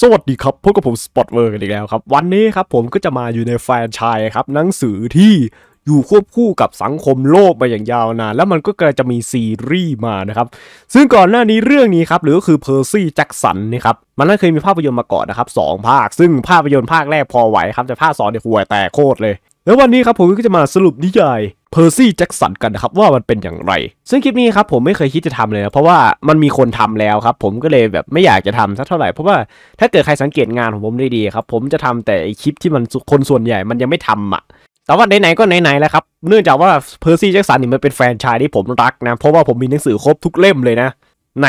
สวัสดีครับพบกับผม สปอตเวอร์กันอีกแล้วครับ วันนี้ครับผมก็จะมาอยู่ในแฟนชายครับหนังสือที่อยู่ควบคู่กับสังคมโลกมาอย่างยาวนานแล้วมันก็กำลังจะมีซีรีส์มานะครับ ซึ่งก่อนหน้านี้เรื่องนี้ครับ หรือก็คือเพอร์ซี่แจ็กสันนี่ครับมันนเคยมีภาพยนตร์มาก่อนนะครับสองภาคซึ่งภาพยนตร์ภาคแรกพอไหวครับแต่ภาคสองเนี่ยห่วยแตกโคตรเลย แล้ววันนี้ครับผมก็จะมาสรุปนิยายเพอร์ซี่แจ็คสันกันนะครับว่ามันเป็นอย่างไร ซึ่งคลิปนี้ครับผมไม่เคยคิดจะทำเลยนะเพราะว่ามันมีคนทำแล้วครับผมก็เลยแบบไม่อยากจะทำสักเท่าไหร่เพราะว่าถ้าเกิดใครสังเกตงานของผมได้ดีครับ ผมจะทำแต่คลิปที่มันคนส่วนใหญ่มันยังไม่ทำอ่ะ แต่ว่าไหนๆก็ไหนๆแล้วครับเนื่องจากว่าเพอร์ซี่แจ็คสันนี่มันเป็นแฟนชายที่ผมรักนะเพราะว่าผมมีหนังสือครบทุกเล่มเลยนะ ใน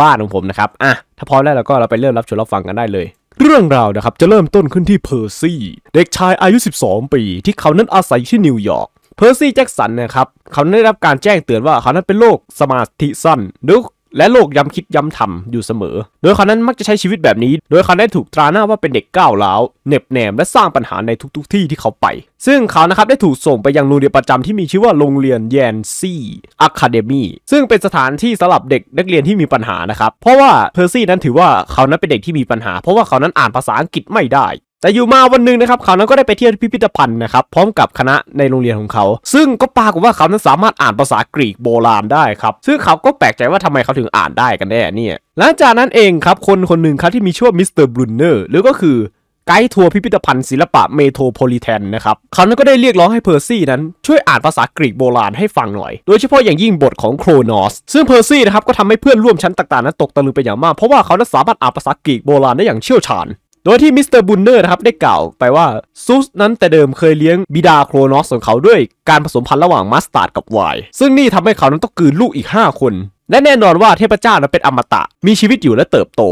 บ้านของผมนะครับอ่ะถ้าพร้อมแล้วเราก็เราไปเริ่มรับชมรับฟังกันได้เลย เรื่องราวนะครับจะเริ่มต้นขึ้นที่เพอร์ซี่เด็กชายอายุ 12 ปี ที่เขานั้นอาศัยที่นิวยอร์กเพอร์ซี่แจ็กสันนะครับ เขาได้รับการแจ้งเตือนว่าเขานั้นเป็นโรคสมาธิสั้นดุกและโลกย้ำคิดย้ำทำอยู่เสมอ โดยเขานั้นมักจะใช้ชีวิตแบบนี้ โดยเขาได้ถูกตราหน้าว่าเป็นเด็กก้าวร้าวเน็บแนมและสร้างปัญหาในทุกๆที่ที่เขาไป ซึ่งเขานะครับได้ถูกส่งไปยังโรงเรียนประจำที่มีชื่อว่าโรงเรียนแยนซี่อะคาเดมี่ ซึ่งเป็นสถานที่สำหรับเด็กนักเรียนที่มีปัญหานะครับ เพราะว่าเพอร์ซี่นั้นถือว่าเขานั้นเป็นเด็กที่มีปัญหา เพราะว่าเขานั้นอ่านภาษาอังกฤษไม่ได้แต่อยู่มาวันหนึ่งนะครับเขานั้นก็ได้ไปเที่ยวพิพิธภัณฑ์นะครับ พร้อมกับคณะในโรงเรียนของเขา ซึ่งก็ปรากฏว่าเขานั้นสามารถอ่านภาษากรีกโบราณได้ครับซึ่งเขาก็แปลกใจว่าทำไมเขาถึงอ่านได้กันแน่เนี่ยหลังจากนั้นเองครับ คนคนหนึ่งครับที่มีชื่อว่ามิสเตอร์บรูเนอร์หรือก็คือ ไกด์ทัวร์พิพิธภัณฑ์ศิลปะเมโทรโพลิแทนนะครับเขานั้นก็ได้เรียกร้องให้เพอร์ซี่นั้นช่วยอ่านภาษากรีกโบราณให้ฟังหน่อย โดยเฉพาะอย่างยิ่งบทของโครนอสซึ่งเพอร์ซี่นะครับก็ทำให้เพื่อนร่วมชั้นต่างๆนั้นตกตะลึงไปอย่างมากเพราะว่าเขานั้นสามารถอ่านภาษากรีกโบราณได้อย่างเชี่ยวชาญโดยที่มิสเตอร์บุนเนอร์นะครับได้กล่าวไปว่าซูสนั้นแต่เดิมเคยเลี้ยงบิดาโครนอสของเขาด้วยการผสมพันธุ์ระหว่างมัสตาร์ดกับไวน์ซึ่งนี่ทำให้เขานั้นต้องกืนลูกอีก 5 คน และแน่นอนว่าเทพเจ้านั้นเป็นอมตะ มีชีวิตอยู่และเติบโต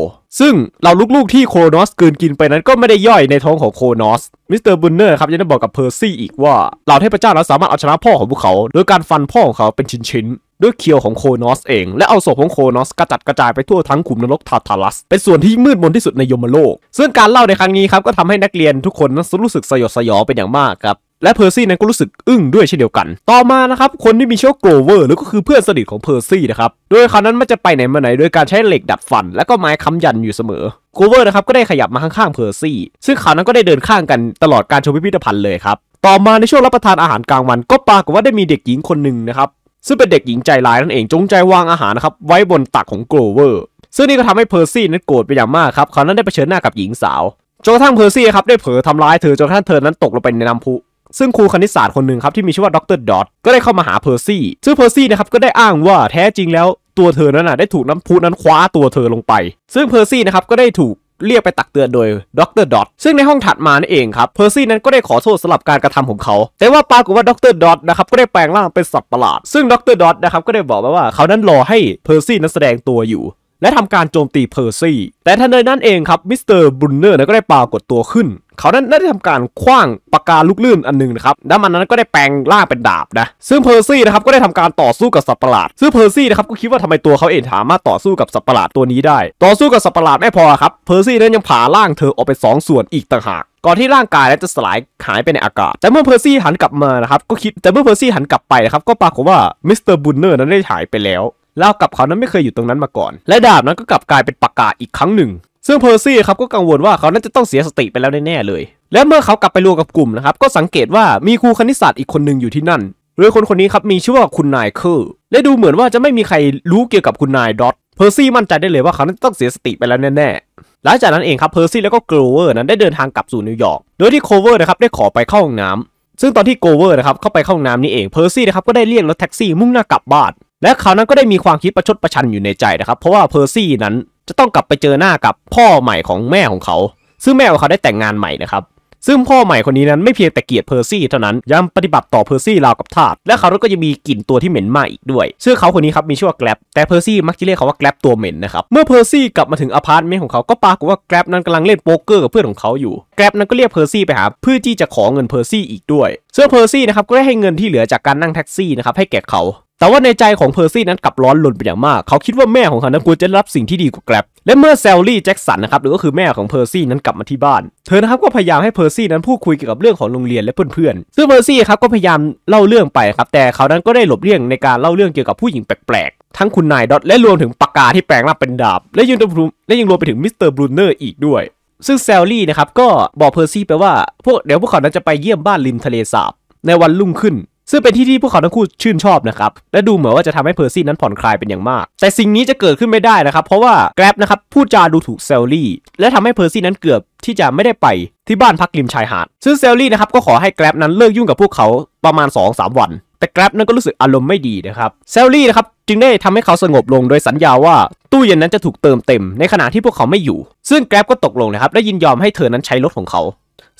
ซึ่งเราลูกๆที่โครนอสกืนกินไปนั้นก็ไม่ได้ย่อยในท้องของโครนอสมิสเตอร์บุนเนอร์ครับ ยังได้บอกกับเพอร์ซี่อีกว่าเหล่าเทพเจ้านั้นสามารถเอาชนะพ่อของพวกเขา โดยการฟันพ่อของเขาเป็นชิ้นๆด้วยเคียวของโคนอสเอง และเอาศพของโคนอสกระจัดกระจายไปทั่วทั้งขุมนรกทาทารัสเป็นส่วนที่มืดมนที่สุดในยมโลก ซึ่งการเล่าในครั้งนี้ครับก็ทำให้นักเรียนทุกคนนั้นรู้สึกสยดสยองเป็นอย่างมากครับ และเพอร์ซี่นั้นก็รู้สึกอึ้งด้วยเช่นเดียวกัน ต่อมานะครับ คนที่มีชื่อโกลเวอร์หรือก็คือเพื่อนสนิทของเพอร์ซี่นะครับโดยคขานั้นมันจะไปไหนมาไหนโดยการใช้เหล็กดัดฟันและก็ไม้ค้ำยันอยู่เสมอโกลเวอร์นะครับก็ได้ขยับมาข้างๆเพอร์ซี่ซึ่งคขานั้นก็ได้เดินข้างกันตลอดการชมพิพิธภัณฑ์เลยครับต่อมาในช่วงรับประทานอาหารกลางวันก็ปรากฏว่าได้มีเด็กหญิงคนหนึ่งนะครับซึ่งเป็นเด็กหญิงใจร้ายนั่นเองจงใจวางอาหารนะครับ ไว้บนตักของโกลเวอร์ ซึ่งนี่ก็ทำให้เพอร์ซี่นั้นโกรธไปอย่างมากครับเขานั้นได้ไปเชิญหน้ากับหญิงสาวจนกระทั่งเพอร์ซี่ครับ ได้เผลอทำร้ายเธอจนกระทั่งเธอนั้นตกลงไปในน้ำพุซึ่งครูคณิตศาสตร์คนหนึ่งครับ ที่มีชื่อว่าดรดอทก็ได้เข้ามาหาเพอร์ซี่ซึ่งเพอร์ซี่นะครับก็ได้อ้างว่าแท้จริงแล้วตัวเธอนั้นน่ะได้ถูกน้ำพุนั้นคว้าตัวเธอลงไปซึ่งเพอร์ซี่นะครับก็ได้ถูกเรียกไปตักเตือนโดยดรดอทซึ่งในห้องถัดมานั่นเองครับเพอร์ซี่นั้นก็ได้ขอโทษสำหรับการกระทำของเขา แต่ว่าปรากฏว่าดรดอทนะครับก็ได้แปลงร่างเป็นสัตว์ประหลาด ซึ่งดรดอทนะครับก็ได้บอกมาว่าเขานั้นรอให้เพอร์ซี่นั้นแสดงตัวอยู่และทำการโจมตีเพอร์ซี่แต่ทันใดนั้นเองครับมิสเตอร์บุนเนอร์ก็ได้ปรากฏตัวขึ้นเขานั้นได้ทำการคว้างปากกาลูกลื่นอันหนึ่งนะครับแล้วมันนั้นก็ได้แปลงล่างเป็นดาบนะซึ่งเพอร์ซี่นะครับก็ได้ทำการต่อสู้กับสัตว์ประหลาดซึ่งเพอร์ซี่นะครับก็คิดว่าทำไมตัวเขาเองสามารถต่อสู้กับสัตว์ประหลาดตัวนี้ได้ ต่อสู้กับสัตว์ประหลาดไม่พอครับเพอร์ซี่นั้นยังผ่าร่างเธอออกไป2 ส่วนอีกต่างหากก่อนที่ร่างกายและจะสลายหายไปในอากาศ แต่เมื่อเพอร์ซี่หันกลับมานะครับก็คิดแต่เมื่อเพอร์ซี่หันกลับไปนะครับก็ปรากฏว่ามิสเตอร์บุนเนอร์นั้นได้หายไปแล้วแล้วกับเขานั้นไม่เคยอยู่ตรงนั้นมาก่อน และดาบนั้นก็กลับกลายเป็นปากกาอีกครั้งหนึ่ง ซึ่งเพอร์ซี่ครับก็กังวลว่าเขานั้นจะต้องเสียสติไปแล้วแน่ ๆ เลย และเมื่อเขากลับไปรวมกับกลุ่มนะครับก็สังเกตว่ามีครูคณิตศาสตร์อีกคนหนึ่งอยู่ที่นั่นโดยคนคนนี้ครับมีชื่อว่าคุณนายเคอร์และดูเหมือนว่าจะไม่มีใครรู้เกี่ยวกับคุณนายดอทเพอร์ซี่มั่นใจได้เลยว่าเขานั้นต้องเสียสติไปแล้วแน่ๆหลังจากนั้นเองครับเพอร์ซี่แล้วก็โกลเวอร์นั้นได้เดินทางกลับสู่นิวยอร์กโดยที่โคเวอร์นะครับได้ขอไปเข้าห้องน้ำซึ่งตอนที่โกลเวอร์นะครับเข้าไปเข้าห้องน้ำนี่เองเพอร์ซี่นะครับก็ได้เรียกรถแท็กซี่มุ่งหน้ากลับบ้านและเขานั้นก็ได้มีความคิดประชดประชันอยู่ในใจนะครับ เพราะว่าเพอร์ซี่นั้นจะต้องกลับไปเจอหน้ากับพ่อใหม่ของแม่ของเขา ซึ่งแม่ของเขาได้แต่งงานใหม่นะครับ ซึ่งพ่อใหม่คนนี้นั้นไม่เพียงแต่เกลียดเพอร์ซี่เท่านั้น ยังปฏิบัติต่อเพอร์ซี่ราวกับทาส และเขาก็ยังมีกลิ่นตัวที่เหม็นมากอีกด้วยสื่อเขาคนนี้ครับมีชื่อว่าแกลบแต่เพอร์ซี่มักจะเรียกเขาว่าแกลบตัวเหม็นนะครับ เมื่อเพอร์ซี่กลับมาถึงอพาร์ตเมนต์ของเขาก็ปรากฏว่าแกลบนั้นกำลังเล่นโป๊กเกอร์กับเพื่อนของเขาอยู่แกลบนั้นก็เรียกเพอร์ซี่ไปหาเพื่อที่จะขอเงินเพอร์ซี่อีกด้วยซึ่งเพอร์ซี่นะครับก็ได้ให้เงินที่เหลือจากการนั่งแท็กซี่นะครับให้แก่เขาแต่ว่าในใจของเพอร์ซี่นั้นกลับร้อนรนเป็นอย่างมาก เขาคิดว่าแม่ของเขานั้นควรจะรับสิ่งที่ดีกว่าแกร็บและเมื่อแซลลี่แจ็คสันนะครับ หรือก็คือแม่ของเพอร์ซี่นั้นกลับมาที่บ้าน เธอนะครับก็พยายามให้เพอร์ซี่นั้นพูดคุยเกี่ยวกับเรื่องของโรงเรียนและเพื่อนๆ ซึ่งเพอร์ซี่ครับก็พยายามเล่าเรื่องไปครับ แต่เขานั้นก็ได้หลบเลี่ยงในการเล่าเรื่องเกี่ยวกับผู้หญิงแปลกๆ ทั้งคุณนายดอทและรวมถึงปากกาที่แปลงร่างเป็นดาบและยังและยังรวมไปถึงมิสเตอร์บรูเนอร์อีกด้วย ซึ่งแซลลี่นะครับ ก็บอกเพอร์ซี่ไปว่าพวกเดี๋ยวพวกเขานั้นจะไปเยี่ยมบ้านริมทะเลสาบ ในวันรุ่งขึ้นซึ่งเป็นที่ที่พวกเขาทั้งคู่ชื่นชอบนะครับ และดูเหมือนว่าจะทำให้เพอร์ซี่นั้นผ่อนคลายเป็นอย่างมาก แต่สิ่งนี้จะเกิดขึ้นไม่ได้นะครับ เพราะว่าแกร็บนะครับพูดจาดูถูกเซลลี่ และทำให้เพอร์ซี่นั้นเกือบที่จะไม่ได้ไปที่บ้านพักริมชายหาด ซึ่งเซลลี่นะครับก็ขอให้แกร็บนั้นเลิกยุ่งกับพวกเขาประมาณ 2-3 วัน แต่แกร็บนั้นก็รู้สึกอารมณ์ไม่ดีนะครับเซลลี่นะครับจึงได้ทำให้เขาสงบลงโดยสัญญาว่าตู้เย็นนั้นจะถูกเติมเต็ม ในขณะที่พวกเขาไม่อยู่ ซึ่งแกร็บก็ตกลงนะครับและยินยอมให้เธอนั้นใช้รถของเขา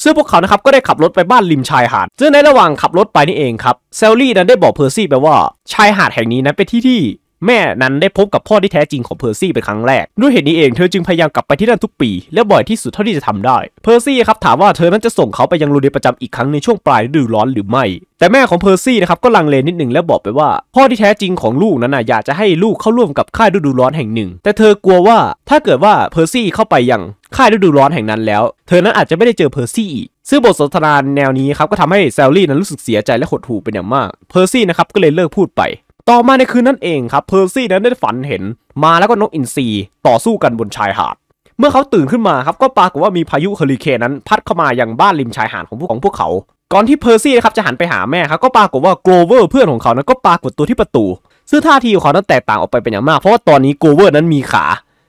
ซึ่งพวกเขานะครับ ก็ได้ขับรถไปบ้านริมชายหาดซึ่งในระหว่างขับรถไปนี่เองครับเซลลี่นั้นได้บอกเพอร์ซี่ไปว่าชายหาดแห่งนี้นั้นเป็นที่ที่แม่นั้นได้พบกับพ่อที่แท้จริงของเพอร์ซี่เป็นครั้งแรกด้วยเหตุนี้เองเธอจึงพยายามกลับไปที่นั่นทุกปี และบ่อยที่สุดเท่าที่จะทำได้เพอร์ซี่ครับถามว่าเธอนั้นจะส่งเขาไปยังโรงเรียนประจำอีกครั้งในช่วงปลายฤดูร้อนหรือไม่แต่แม่ของเพอร์ซี่นะครับก็ลังเลนิดหนึ่งและบอกไปว่าพ่อที่แท้จริงของลูกนั้นนะอยากจะให้ลูกเข้าร่วมกับค่ายฤดูร้อนแห่งหนึ่งแต่เธอกลัวว่าถ้าเกิดว่าเพอร์ซี่เข้าไปยังค่ายฤดูร้อนแห่งนั้นแล้วเธอนั้นอาจจะไม่ได้เจอเพอร์ซี่อีกซึ่งบทสนทนาแนวนี้ครับก็ทำให้แซลลี่นั้นรู้สึกเสียใจและหดหู่เป็นอย่างมากเพอร์ซี่นะครับก็เลยเลิกพูดไปต่อมาในคืนนั้นเองครับเพอร์ซี่นั้นได้ฝันเห็นมาแล้วก็นกอินทรีต่อสู้กันบนชายหาด เมื่อเขาตื่นขึ้นมาครับก็ปรากฏว่ามีพายุเฮอริเคนนั้นพัดเข้ามาอย่างบ้านริมชายหาดของพวกของพวกเขา ก่อนที่เพอร์ซี่นะครับจะหันไปหาแม่ครับก็ปรากฏว่าโกลเวอร์เพื่อนของเขานั้นก็ปรากฏตัวที่ประตูซึ่งท่าทีของเขานั้นแตกต่างออกไปเป็นอย่างมาก เพราะว่าตอนนี้โกลเวอร์นั้นมีขา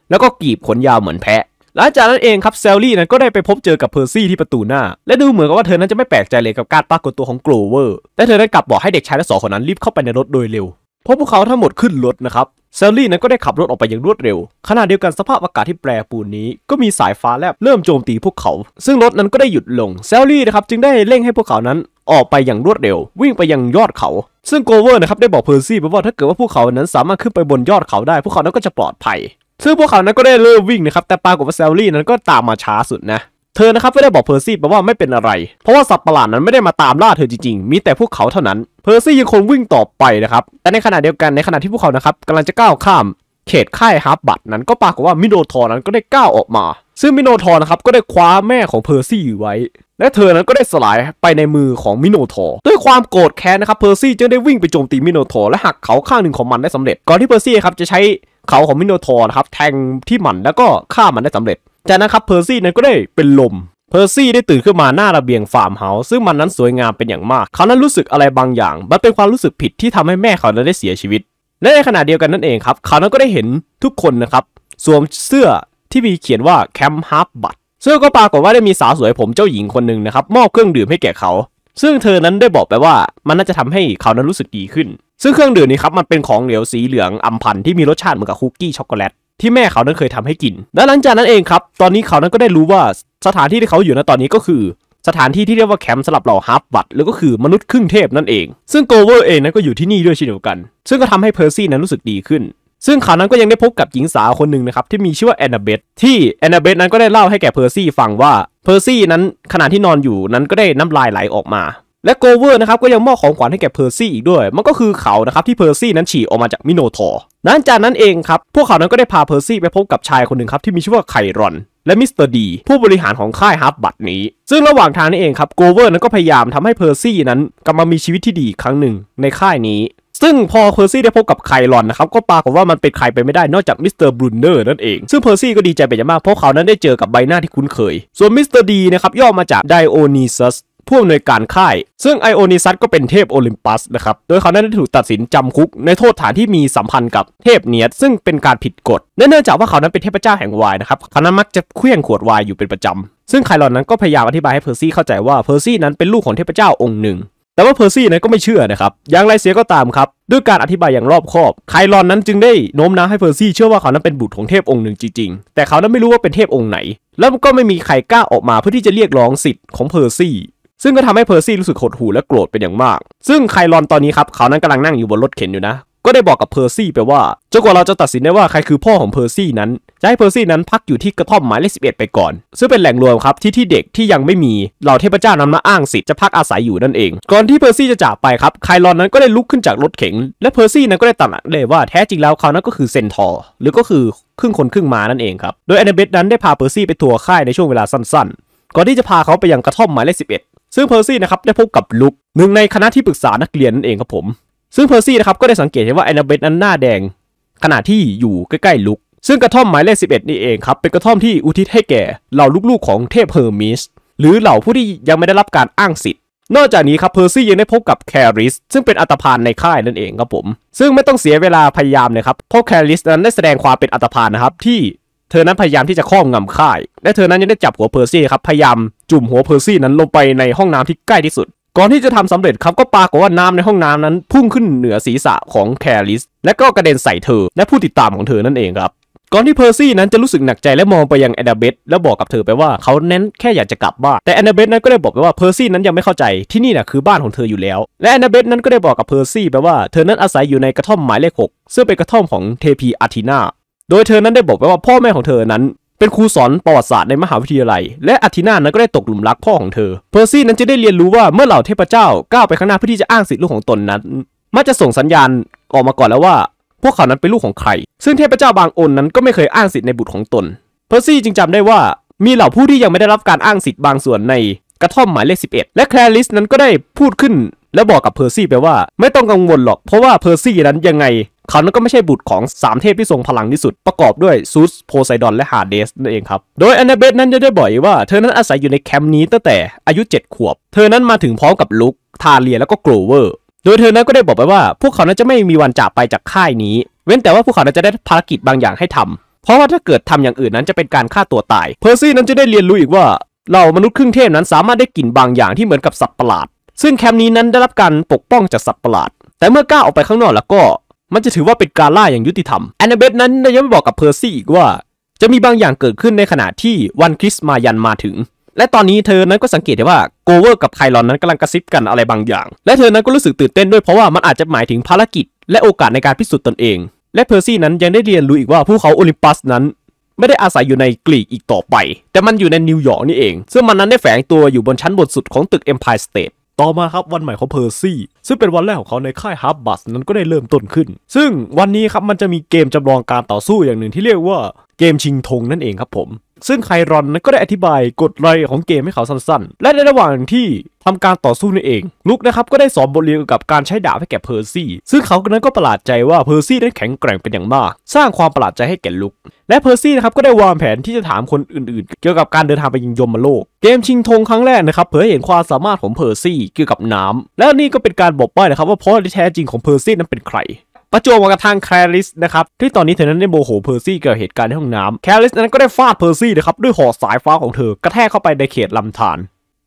แล้วก็กีบขนยาวเหมือนแพะ หลังจากนั้นเองครับเซลลี่นั้นก็ได้ไปพบเจอกับเพอร์ซี่ที่ประตูหน้า และดูเหมือนกับว่าเธอนั้นจะไม่แปลกใจเลยกับการปรากฏตัวของโกลเวอร์และเธอได้กลับบอกให้เด็กชายทั้งสองคนนั้นรีบเข้าไปในรถโดยเร็วพราะพวกเขาทั้งหมดขึ้นรถนะครับเซลลี่นั้นก็ได้ขับรถออกไปอย่างรวดเร็ว ขณะเดียวกันสภาพอากาศที่แปรปรวนนี้ ก็มีสายฟ้าแลบเริ่มโจมตีพวกเขา ซึ่งรถนั้นก็ได้หยุดลงเซลลี่นะครับจึงได้เร่งให้พวกเขานั้นออกไปอย่างรวดเร็ว วิ่งไปยังยอดเขา ซึ่งโกเวอร์นะครับได้บอกเพอร์ซี่ไปว่าถ้าเกิดว่าพวกเขานั้นสามารถขึ้นไปบนยอดเขาได้ พวกเขานั้นก็จะปลอดภัยซึ่งพวกเขานั้นก็ได้เริ่มวิ่งนะครับแต่ปรากฏว่าเซลลี่นั้นก็ตามมาช้าสุดนะเธอนะครับก็ได้บอกเพอร์ซี่ไปว่าไม่เป็นอะไร เพราะว่าสัตว์ประหลาดนั้นไม่ได้มาตามล่าเธอจริงๆ มีแต่พวกเขาเท่านั้นอร์ซี่ยังคงวิ่งต่อไปนะครับ แต่ในขณะเดียวกันในขณะที่พวกเขานะครับกำลังจะก้าวข้ามเขตค่ายฮาร์บบัตนั้นก็ปรากฏว่ามิโนทอร์นั้นก็ได้ก้าวออกมา ซึ่งมิโนทอร์นะครับก็ได้คว้าแม่ของเพอร์ซี่ไว้ และเธอนั้นก็ได้สลายไปในมือของมิโนทอร์ด้วยความโกรธแค้นนะครับเพอร์ซี่จึงได้วิ่งไปโจมตีมิโนทอร์และหักเขาข้างหนึ่งของมันได้สำเร็จ ก่อนที่เพอร์ซี่ครับจะใช้เขาของมิโนทอร์นะครับแทงที่มันแล้วก็ฆ่ามันได้สำเร็จ จากนั้นครับเพอร์ซี่นั้นก็ได้เป็นลมเพอร์ซี่ได้ตื่นขึ้นมาหน้าระเบียงฟาร์มเฮาส์ซึ่งมันนั้นสวยงามเป็นอย่างมาก เขานั้นรู้สึกอะไรบางอย่างมันเป็นความรู้สึกผิดที่ทำให้แม่เขานั้นได้เสียชีวิตและในขณะเดียวกันนั่นเองครับเขานั้นก็ได้เห็นทุกคนนะครับสวมเสื้อที่มีเขียนว่าแคมป์ฮาร์บบัตซึ่งก็ปรากฏว่าได้มีสาวสวยผมเจ้าหญิงคนหนึ่งนะครับมอบเครื่องดื่มให้แก่เขา ซึ่งเธอนั้นได้บอกไปว่า มันน่าจะทำให้เขานั้นรู้สึกดีขึ้น ซึ่งเครื่องดื่มนี้ครับมันเป็นของเหลวสีเหลืองอัมพันที่มีรสชาติเหมือนกับคุกกี้ช็อกโกแลตที่แม่เขานั้นเคยทำให้กินและหลังจากนั้นเองครับตอนนี้เขานั้นก็ได้รู้ว่าสถานที่ที่เขาอยู่ในตอนนี้ก็คือสถานที่ที่เรียกว่าแคมป์สลับเหล่าฮาร์บัตหรือก็คือมนุษย์ครึ่งเทพนั่นเอง ซึ่งโกเวอร์เองนั้นก็อยู่ที่นี่ด้วยเช่นเดียวกันซึ่งก็ทำให้เพอร์ซี่นั้นรู้สึกดีขึ้น ซึ่งเขานั้นก็ยังได้พบกับหญิงสาวคนหนึ่งนะครับ ที่มีชื่อว่าแอนนาเบธที่แอนนาเบธนั้นก็ได้เล่าให้แก่เพอร์ซี่ฟังว่าเพอร์ซี่นั้นขณะที่นอนอยู่นั้นก็ได้น้ำลายไหลออกมาและโกเวอร์นะครับก็ยังมอบของขวัญให้แก่เพอร์ซี่อีกด้วยมันก็คือเขานะครับที่เพอร์ซี่นั้นฉี่ออกมาจากมิโนทอร์หลังจากนั้นเองครับพวกเขานั้นก็ได้พาเพอร์ซี่ไปพบกับชายคนหนึ่งครับที่มีชื่อว่าไครอนและมิสเตอร์ดีผู้บริหารของค่ายฮาร์บัตนี้ ซึ่งระหว่างทางนี่เองครับโกเวอร์นั้นก็พยายามทำให้เพอร์ซี่นั้นกลับมามีชีวิตที่ดีอีกครั้งหนึ่งในค่ายนี้ซึ่งพอเพอร์ซี่ได้พบกับไคลอนนะครับ ก็ปรากฏว่ามันเป็นใครไปไม่ได้นอกจากมิสเตอร์บรูเนอร์นั่นเอง ซึ่งเพอร์ซี่ก็ดีใจเป็นอย่างมาก เพราะเขานั้นได้เจอกับใบหน้าที่คุ้นเคย ส่วนมิสเตอร์ดีนะครับย่อมาจากไดโอนีซัสผู้อำนวยการค่าย ซึ่งไอโอนิซัสก็เป็นเทพโอลิมปัสนะครับ โดยเขานั้นได้ถูกตัดสินจำคุกในโทษฐานที่มีสัมพันธ์กับเทพเนียด ซึ่งเป็นการผิดกฎ เนื่องจากว่าเขานั้นเป็นเทพเจ้าแห่งวายนะครับ เขานั้นมักจะเคลื่องขวดวายอยู่เป็นประจำ ซึ่งไคลอนนั้นก็พยายามอธิบายให้เพอร์ซี่เข้าใจว่าเพอร์ซี่นั้นเป็นลูกของเทพเจ้าองค์หนึ่ง แต่ว่าเพอร์ซี่นั้นก็ไม่เชื่อนะครับอย่างไรเสียก็ตามครับ ด้วยการอธิบายอย่างรอบคอบ ไคลอนนั้นจึงได้โน้มน้าวให้เพอร์ซี่เชื่อว่าเขานั้นเป็นบุตรของเทพองค์หนึ่งจริงๆ แต่เขานั้นไม่รู้ว่าเป็นเทพองค์ไหน แล้วก็ไม่มีใครกล้าออกมาเพื่อที่จะเรียกร้องสิทธิ์ของเพอร์ซี่ซึ่งก็ทำให้เพอร์ซี่รู้สึกหดหู่และโกรธเป็นอย่างมาก ซึ่งไคลอนตอนนี้ครับ เขานั้นกำลังนั่งอยู่บนรถเข็นอยู่นะ ก็ได้บอกกับเพอร์ซี่ไปว่าจนกว่าเราจะตัดสินได้ว่า ใครคือพ่อของเพอร์ซี่นั้น จะให้เพอร์ซี่นั้นพักอยู่ที่กระท่อมหมายเลขสิบเอ็ดไปก่อน ซึ่งเป็นแหล่งรวมครับ ที่ที่เด็กที่ยังไม่มีเหล่าเทพเจ้านำมาอ้างสิทธิ์จะพักอาศัยอยู่นั่นเอง ก่อนที่เพอร์ซี่จะจากไปครับไคลอนนั้นก็ได้ลุกขึ้นจากรถเข็น และเพอร์ซี่นั้นก็ได้ตระหนักเลยว่าแท้จริงแล้วเขานั้นก็คือเซนทอร์หรือก็คือครึ่งคนครึ่งมานั่นเองครับโดยแอนเบตนั้นได้พาเพอร์ซี่ไปทัวร์ค่ายในช่วงเวลาสั้นก่อนที่จะพาเขาไปยังกระท่อมหมายเลข11ซึ่งเพอร์ซี่นะครับ ได้พบกับลุกหนึ่งในคณะที่ปรึกษานักเรียนนั่นเองครับผม ซึ่งเพอร์ซี่นะครับ ก็ได้สังเกตเห็นว่าแอนนาเบธนั้นหน้าแดงขณะที่อยู่ใกล้ ๆ ลุก ซึ่งกระท่อมหมายเลข11 นี่เองครับ เป็นกระท่อมที่อุทิศให้แก่ เหล่าลูก ๆของเทพเฮอร์มิสหรือเหล่าผู้ที่ยังไม่ได้รับการอ้างสิทธิ์ นอกจากนี้ครับเพอร์ซี่ยังได้พบกับแคริสซึ่งเป็นอัตภานในค่ายนั่นเองครับผม ซึ่งไม่ต้องเสียเวลาพยายามเลยครับเพราะแคริสนั้นได้แสดงความเป็นอัตภานนะครับที่เธอนั้นพยายามที่จะครอบงำค่าย และเธอนั้นยังได้จับหัวเพอร์ซี่ครับ พยายาม จุ่มหัวเพอร์ซี่นั้นลงไปในห้องน้ำที่ใกล้ที่สุด ก่อนที่จะทำสำเร็จครับก็ปรากฏว่าน้ำในห้องน้ำนั้นพุ่งขึ้นเหนือศีรษะของแคลิส และก็กระเด็นใส่เธอและผู้ติดตามของเธอนั่นเองครับ ก่อนที่เพอร์ซี่นั้นจะรู้สึกหนักใจและมองไปยังแอนนาเบธแล้วบอกกับเธอไปว่าเขาเน้นแค่อยากจะกลับบ้าน แต่แอนนาเบธนั้นก็ได้บอกไปว่าเพอร์ซี่นั้นยังไม่เข้าใจที่นี่นะคือบ้านของเธออยู่แล้ว และแอนนาเบธนั้นก็ได้บอกกับเพอร์ซี่ไปว่าเธอนั้นอาศัยอยู่ในกระท่อมหมายเลขหกซึ่งเป็นกระท่อมของเทพีอาทีนาโดยเธอนั้นได้บอกไว้ว่าพ่อแม่ของเธอนั้น เป็นครูสอนประวัติศาสตร์ในมหาวิทยาลัย และอาทินานั้นก็ได้ตกหลุมรักพ่อของเธอเพอร์ซี่นั้นจะได้เรียนรู้ว่าเมื่อเหล่าเทพเจ้าก้าวไปข้างหน้าเพื่อที่จะอ้างสิทธิลูกของตนนั้น มักจะส่งสัญญาณออกมาก่อนแล้วว่า พวกเขานั้นเป็นลูกของใคร ซึ่งเทพเจ้าบางองค์นั้นก็ไม่เคยอ้างสิทธิในบุตรของตนเพอร์ซี่จึงจำได้ว่ามีเหล่าผู้ที่ยังไม่ได้รับการอ้างสิทธิ์บางส่วนในกระท่อมหมายเลข 11 และแคลริสนั้นก็ได้พูดขึ้นและบอกกับเพอร์ซี่ไปว่าไม่ต้องกังวลหรอก เพราะว่าเพอร์ซี่นั้นยังไงเขานั้นก็ไม่ใช่บุตรของสามเทพที่ทรงพลังที่สุด ประกอบด้วยซูสโพไซดอนและฮาเดสนั่นเองครับ โดยอนาเบธนั้นจะได้บ่อยว่า เธอนั้นอาศัยอยู่ในแคมป์นี้ตั้งแต่อายุ 7 ขวบ เธอนั้นมาถึงพร้อมกับลุกทาเลียแล้วก็โกลเวอร์โดยเธอนั้นก็ได้บอกไปว่า พวกเขานั้นจะไม่มีวันจากไปจากค่ายนี้ เว้นแต่ว่าพวกเขานั้นจะได้ภารกิจบางอย่างให้ทำ เพราะว่าถ้าเกิดทำอย่างอื่นนั้นจะเป็นการฆ่าตัวตายเพอร์ซี่นั้นจะได้เรียนรู้อีกว่าเรามนุษย์ครึ่งเทพนั้นสามารถได้กลิ่นบางอย่างที่เหมือนกับสัตว์ประหลาด ซึ่งแคมป์นี้นั้นได้รับการปกป้องจากสัตว์ประหลาด แต่เมื่อก้าวออกไปข้างนอกแล้วก็มันจะถือว่าเป็นการล่าอย่างยุติธรรม แอนนาเบธนั้นยังไม่บอกกับเพอร์ซี่อีกว่า จะมีบางอย่างเกิดขึ้นในขณะที่วันคริสต์มายันมาถึง และตอนนี้เธอนั้นก็สังเกตได้ว่าโกเวอร์กับไคลอนนั้นกำลังกระซิบกันอะไรบางอย่าง และเธอนั้นก็รู้สึกตื่นเต้นด้วยเพราะว่ามันอาจจะหมายถึงภารกิจ และโอกาสในการพิสูจน์ตนเอง และเพอร์ซี่นั้นยังได้เรียนรู้อีกว่าผู้เขาโอลิมปัสนั้นไม่ได้อาศัยอยู่ในกรีกอีกต่อไป แต่มันอยู่ในนิวยอร์กนี่เองซึ่งมันนั้นได้แฝงตัวอยู่บนชั้นบนสุดของตึก Empire State ต่อมาครับ วันใหม่ของเพอร์ซี่ซึ่งเป็นวันแรกของเขาในค่ายฮับบัสนั้นก็ได้เริ่มต้นขึ้น ซึ่งวันนี้ครับมันจะมีเกมจำลองการต่อสู้อย่างหนึ่งที่เรียกว่าเกมชิงธงนั่นเองครับผมซึ่งไครอนก็ได้อธิบายกฎรายของเกมให้เขาสั้นๆ และในระหว่างที่ทำการต่อสู้นั่นเอง ลุกนะครับก็ได้สอนบทเรียนเกี่ยวกับการใช้ดาบให้แก่เพอร์ซี่ซึ่งเขานั้นก็ประหลาดใจว่าเพอร์ซี่นั้นแข็งแกร่งเป็นอย่างมาก สร้างความประหลาดใจให้แก่ลุก และเพอร์ซี่นะครับก็ได้วางแผนที่จะถามคนอื่นๆ เกี่ยวกับการเดินทางไปยิงยมโลก เกมชิงธงครั้งแรกนะครับเผยเห็นความสามารถของเพอร์ซี่เกี่ยวกับน้ำ และนี่ก็เป็นการบอกใบ้นะครับ ว่าพ่อที่แท้จริงของเพอร์ซี่นั้นเป็นใครประจวบกับทางแคลริสนะครับที่ตอนนี้เธอนั้นได้โมโหเพอร์ซี่เกิดเหตุการณ์ในห้องน้ำแคลริสนั้นก็ได้ฟาดเพอร์ซี่นะครับด้วยหอสายฟ้าของเธอกระแทกเข้าไปในเขตลำธาร